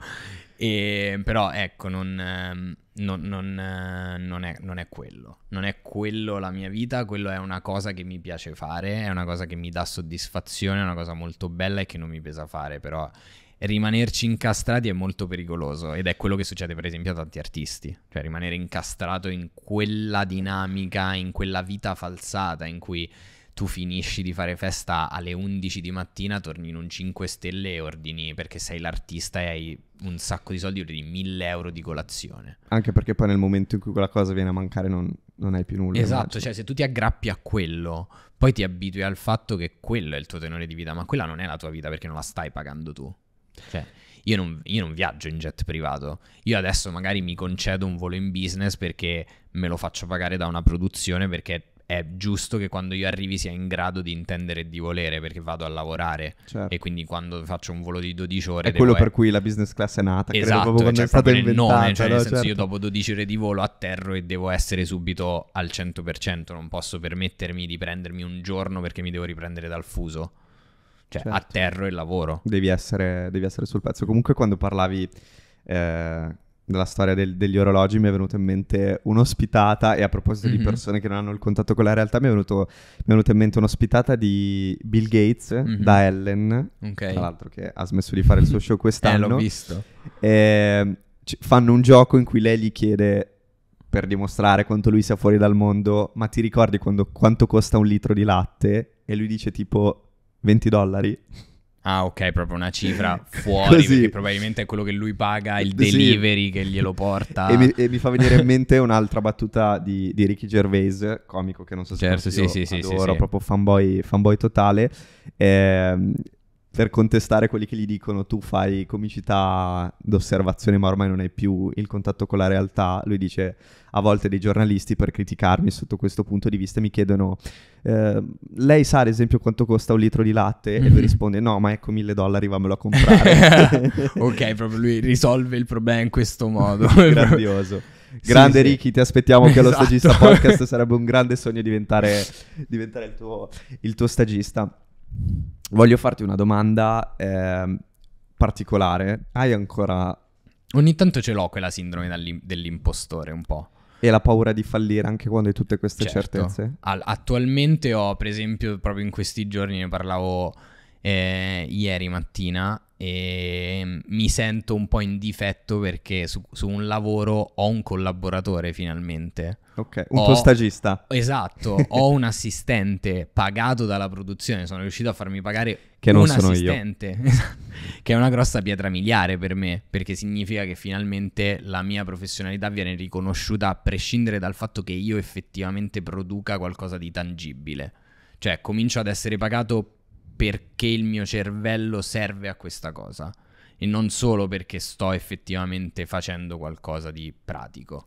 E, ehm, però ecco, non, ehm, non, eh, non, è, non, è, quello. Non è quello la mia vita, quello è una cosa che mi piace fare, è una cosa che mi dà soddisfazione, è una cosa molto bella e che non mi pesa fare, però rimanerci incastrati è molto pericoloso ed è quello che succede per esempio a tanti artisti, cioè rimanere incastrato in quella dinamica, in quella vita falsata in cui tu finisci di fare festa alle 11 di mattina, torni in un 5 stelle e ordini perché sei l'artista e hai un sacco di soldi, ordini 1000 euro di colazione. Anche perché poi nel momento in cui quella cosa viene a mancare non, non hai più nulla. Esatto, cioè se tu ti aggrappi a quello, poi ti abitui al fatto che quello è il tuo tenore di vita, ma quella non è la tua vita perché non la stai pagando tu. Cioè, io non, io non, viaggio in jet privato. Io adesso magari mi concedo un volo in business perché me lo faccio pagare da una produzione perché è giusto che quando io arrivi sia in grado di intendere e di volere perché vado a lavorare certo. e quindi quando faccio un volo di 12 ore è quello per è... cui la business class è nata esatto, credo cioè è stata inventata nome, cioè no? nel senso certo. io dopo 12 ore di volo atterro e devo essere subito al 100% non posso permettermi di prendermi un giorno perché mi devo riprendere dal fuso cioè certo. atterro e lavoro devi essere, devi essere sul pezzo comunque quando parlavi eh, della storia del, degli orologi mi è venuta in mente un'ospitata, e a proposito mm-hmm. di mhm. persone che non hanno il contatto con la realtà, mi è, venuto, mi è venuta in mente un'ospitata di Bill Gates mm-hmm. da Ellen, okay. tra l'altro che ha smesso di fare il suo show quest'anno. eh, l'ho visto. E, ehm, c- fanno un gioco in cui lei gli chiede per dimostrare quanto lui sia fuori dal mondo, ma ti ricordi quando, quanto costa un litro di latte? E lui dice tipo 20 dollari. Ah, ok, proprio una cifra fuori, Così. perché probabilmente è quello che lui paga, il delivery sì. che glielo porta. E mi, e mi, fa venire in mente un'altra battuta di, di Ricky Gervais, comico che non so se certo, sì, sì, adoro, sì, sì, proprio fanboy, fanboy totale. Eh, per contestare quelli che gli dicono tu fai comicità d'osservazione ma ormai non hai più il contatto con la realtà, lui dice a volte dei giornalisti per criticarmi sotto questo punto di vista mi chiedono eh, lei sa ad esempio quanto costa un litro di latte mm-hmm. e lui mm-hmm. risponde no ma ecco mille dollari vammelo a comprare. ok, proprio lui risolve il problema in questo modo. Grandioso. Grande sì, Ricky, sì. ti aspettiamo esatto. che allo stagista podcast sarebbe un grande sogno diventare, diventare il, tuo, il tuo stagista voglio farti una domanda eh, particolare. Hai ancora... Ogni tanto ce l'ho quella sindrome dell'impostore un po'. E la paura di fallire anche quando hai tutte queste certo. certezze? attualmente ho, per esempio, proprio in questi giorni ne parlavo eh, ieri mattina, e mi sento un po' in difetto perché su, su un lavoro ho un collaboratore finalmente. Ok, un ho, tuo stagista. Esatto, ho un assistente pagato dalla produzione, sono riuscito a farmi pagare che non un sono assistente, io. Esatto, che è una grossa pietra miliare per me, perché significa che finalmente la mia professionalità viene riconosciuta a prescindere dal fatto che io effettivamente produca qualcosa di tangibile. Cioè, comincio ad essere pagato perché il mio cervello serve a questa cosa e non solo perché sto effettivamente facendo qualcosa di pratico.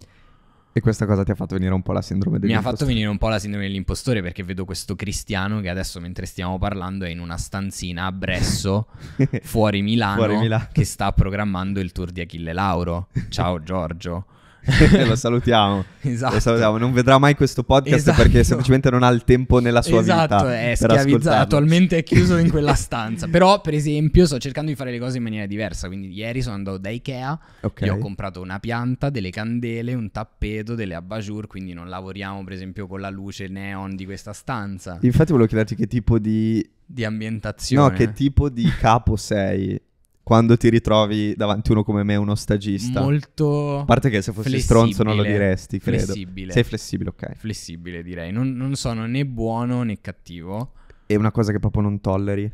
E questa cosa ti ha fatto venire un po' la sindrome dell'impostore? Mi ha fatto venire un po' la sindrome dell'impostore perché vedo questo cristiano che adesso mentre stiamo parlando è in una stanzina a Bresso, fuori, Milano, fuori Milano, che sta programmando il tour di Achille Lauro. Ciao Giorgio. lo salutiamo. Esatto. Lo salutiamo. Non vedrà mai questo podcast esatto. perché semplicemente non ha il tempo nella sua esatto, vita. Esatto, è schiavizzato, attualmente è chiuso in quella stanza. Però, per esempio, sto cercando di fare le cose in maniera diversa. Quindi, ieri sono andato da Ikea okay. ho comprato una pianta, delle candele, un tappeto, delle abajur. Quindi, non lavoriamo, per esempio, con la luce neon di questa stanza. Infatti, volevo chiederti che tipo di. Di ambientazione. No, che tipo di capo sei? quando ti ritrovi davanti uno come me, uno stagista. Molto. A parte che se fossi stronzo non lo diresti, credo. Flessibile. Sei flessibile, ok. Flessibile, direi. Non, non sono né buono né cattivo. È una cosa che proprio non tolleri?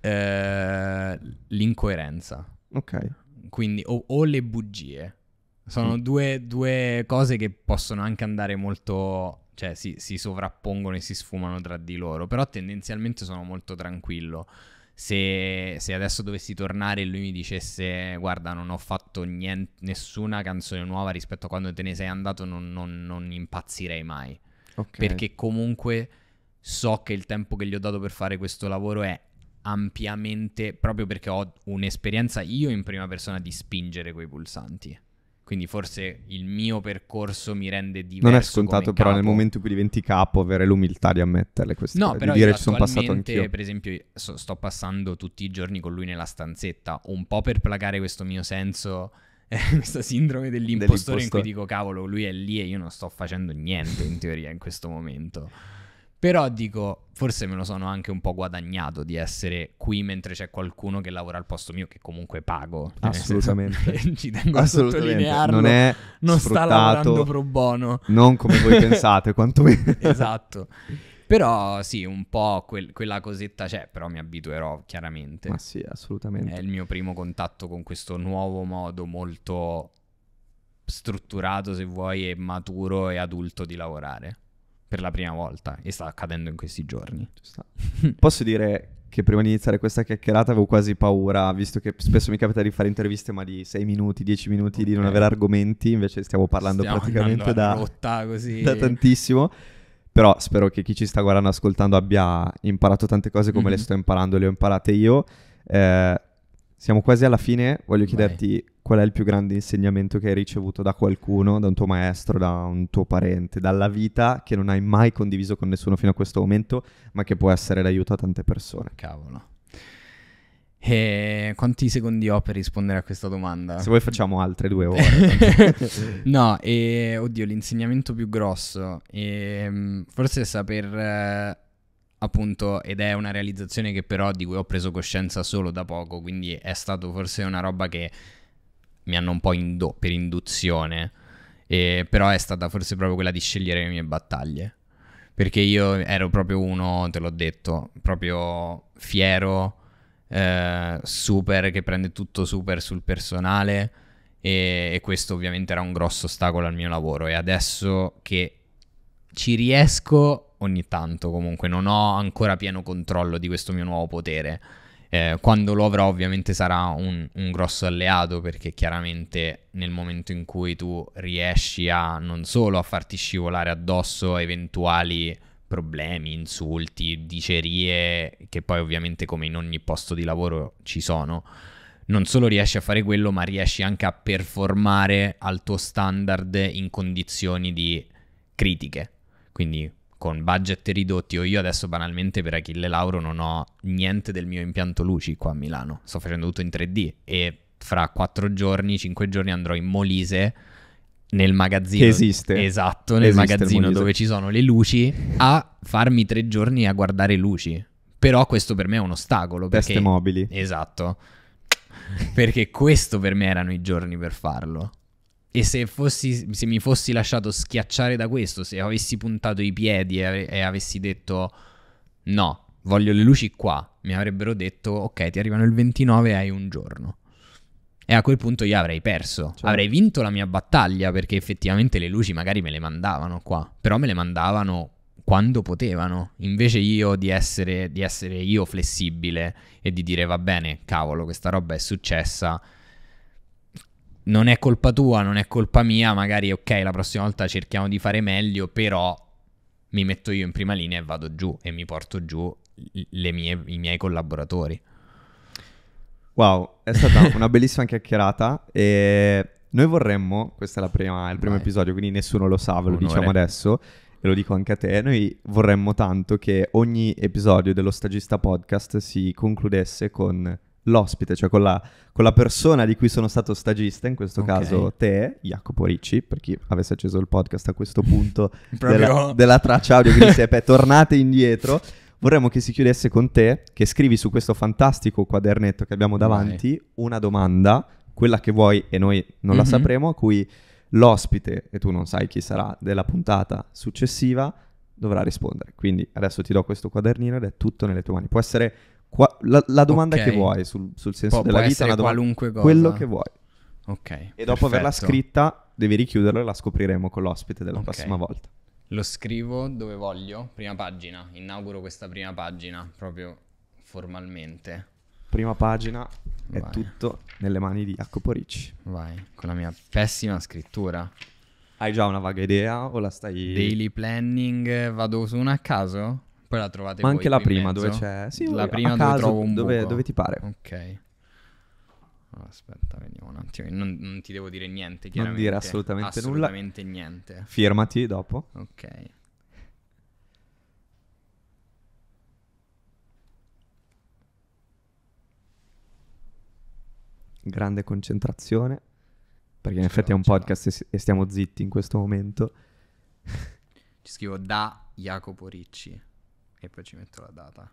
Eh, l'incoerenza. Ok. Quindi, o, o le bugie. Sono mm. due, due, cose che possono anche andare molto. Cioè, si, si sovrappongono e si sfumano tra di loro. Però tendenzialmente sono molto tranquillo se, se, adesso dovessi tornare e lui mi dicesse guarda non ho fatto niente, nessuna canzone nuova rispetto a quando te ne sei andato non, non, non impazzirei mai. Okay. Perché comunque so che il tempo che gli ho dato per fare questo lavoro è ampiamente proprio perché ho un'esperienza io in prima persona di spingere quei pulsanti. Quindi forse il mio percorso mi rende diverso. Non è scontato, però, capo. nel momento in cui diventi capo, avere l'umiltà di ammetterle queste no, cose. Però di dire ci sono passato anch'io. Per esempio, so, sto passando tutti i giorni con lui nella stanzetta, un po' per placare questo mio senso. Eh, questa sindrome dell'impostore, dell'impostore in cui dico cavolo, lui è lì e io non sto facendo niente in teoria in questo momento. Però dico, forse me lo sono anche un po' guadagnato di essere qui mentre c'è qualcuno che lavora al posto mio che comunque pago. Cioè, assolutamente. Ci tengo a sottolinearlo. Non è non sta lavorando pro bono. Non come voi pensate, quantomeno. esatto. Però sì, un po' quel, quella cosetta c'è, però mi abituerò chiaramente. Ma sì, assolutamente. È il mio primo contatto con questo nuovo modo molto strutturato, se vuoi, e maturo e adulto di lavorare per la prima volta e sta accadendo in questi giorni. Posso dire che prima di iniziare questa chiacchierata avevo quasi paura, visto che spesso mi capita di fare interviste ma di 6 minuti, 10 minuti, okay. di non avere argomenti, invece stiamo parlando stiamo praticamente da, rotta, da tantissimo. Però spero che chi ci sta guardando, ascoltando, abbia imparato tante cose come mm-hmm. le mhm. sto imparando, le ho imparate io. Eh, siamo quasi alla fine, voglio Vai. chiederti Qual è il più grande insegnamento che hai ricevuto da qualcuno, da un tuo maestro, da un tuo parente, dalla vita che non hai mai condiviso con nessuno fino a questo momento, ma che può essere d'aiuto a tante persone? Cavolo. E eh, quanti secondi ho per rispondere a questa domanda? Se vuoi facciamo altre due ore. no, e, oddio, l'insegnamento più grosso, e, ehm, forse è saper eh, appunto, ed è una realizzazione che però di cui ho preso coscienza solo da poco, quindi è stato forse una roba che mi hanno un po' indo- per induzione, e, però è stata forse proprio quella di scegliere le mie battaglie. Perché io ero proprio uno, te l'ho detto, proprio fiero, eh, super, che prende tutto super sul personale e, e questo ovviamente era un grosso ostacolo al mio lavoro e adesso che ci riesco ogni tanto comunque, non ho ancora pieno controllo di questo mio nuovo potere eh, quando lo avrà ovviamente sarà un, un, grosso alleato perché chiaramente nel momento in cui tu riesci a non solo a farti scivolare addosso eventuali problemi, insulti, dicerie che poi ovviamente come in ogni posto di lavoro ci sono, non solo riesci a fare quello ma riesci anche a performare al tuo standard in condizioni di critiche. Quindi con budget ridotti o io adesso banalmente per Achille Lauro non ho niente del mio impianto luci qua a Milano, sto facendo tutto in 3D e fra 4 giorni, 5 giorni andrò in Molise nel magazzino che esiste esatto nel esiste magazzino dove ci sono le luci a farmi tre giorni a guardare luci però questo per me è un ostacolo perché, teste mobili esatto perché questo per me erano i giorni per farlo e se, fossi, se mi fossi lasciato schiacciare da questo, se avessi puntato i piedi e, e avessi detto no, voglio le luci qua, mi avrebbero detto ok, ti arrivano il 29 e hai un giorno. E a quel punto io avrei perso, cioè. avrei vinto la mia battaglia perché effettivamente le luci magari me le mandavano qua, però me le mandavano quando potevano, invece io di essere, di essere io flessibile e di dire va bene, cavolo, questa roba è successa, non è colpa tua, non è colpa mia, magari ok, la prossima volta cerchiamo di fare meglio, però mi metto io in prima linea e vado giù e mi porto giù mie, i miei collaboratori. Wow, è stata una bellissima chiacchierata e noi vorremmo, questo è prima, il primo Vai. episodio, quindi nessuno lo sa, ve lo diciamo Onore. diciamo adesso e lo dico anche a te, noi vorremmo tanto che ogni episodio dello Stagista Podcast si concludesse con l'ospite, cioè con la, con la, persona di cui sono stato stagista, in questo okay. caso te, Jacopo Ricci, per chi avesse acceso il podcast a questo punto della, della, traccia audio, quindi se tornate indietro, vorremmo che si chiudesse con te, che scrivi su questo fantastico quadernetto che abbiamo davanti Vai. una domanda, quella che vuoi e noi non mm-hmm. la mhm. sapremo, a cui l'ospite, e tu non sai chi sarà, della puntata successiva dovrà rispondere. Quindi adesso ti do questo quadernino ed è tutto nelle tue mani. Può essere Qua, la, la, domanda okay. che vuoi sul, sul senso Pu- della vita è qualunque cosa. Quello che vuoi. Ok. E perfetto. dopo averla scritta, devi richiuderla e la scopriremo con l'ospite della okay. prossima volta. Lo scrivo dove voglio, prima pagina. Inauguro questa prima pagina proprio formalmente. Prima pagina Vai. è tutto nelle mani di Jacopo Ricci. Vai, con la mia pessima scrittura. Hai già una vaga idea o la stai... Daily planning, vado su una a caso? Poi la trovate Ma anche la prima dove c'è. Sì, la prima a caso, dove, dove, dove ti pare. Ok. Aspetta, vediamo un attimo. Non, non, ti devo dire niente, chiaramente. Non dire assolutamente, assolutamente nulla. niente. Firmati dopo. Ok. Grande concentrazione. Perché in effetti è un podcast e, e stiamo zitti in questo momento. Ci scrivo da Jacopo Ricci e poi ci metto la data.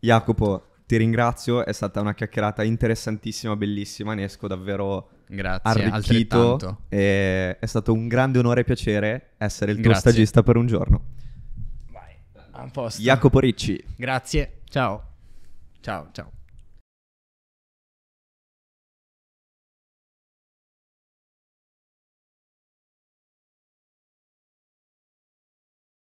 Jacopo, ti ringrazio, è stata una chiacchierata interessantissima, bellissima, ne esco davvero Grazie, arricchito è stato un grande onore e piacere essere il tuo Grazie. stagista per un giorno. Vai, a posto. Jacopo Ricci. Grazie, ciao. Ciao, ciao.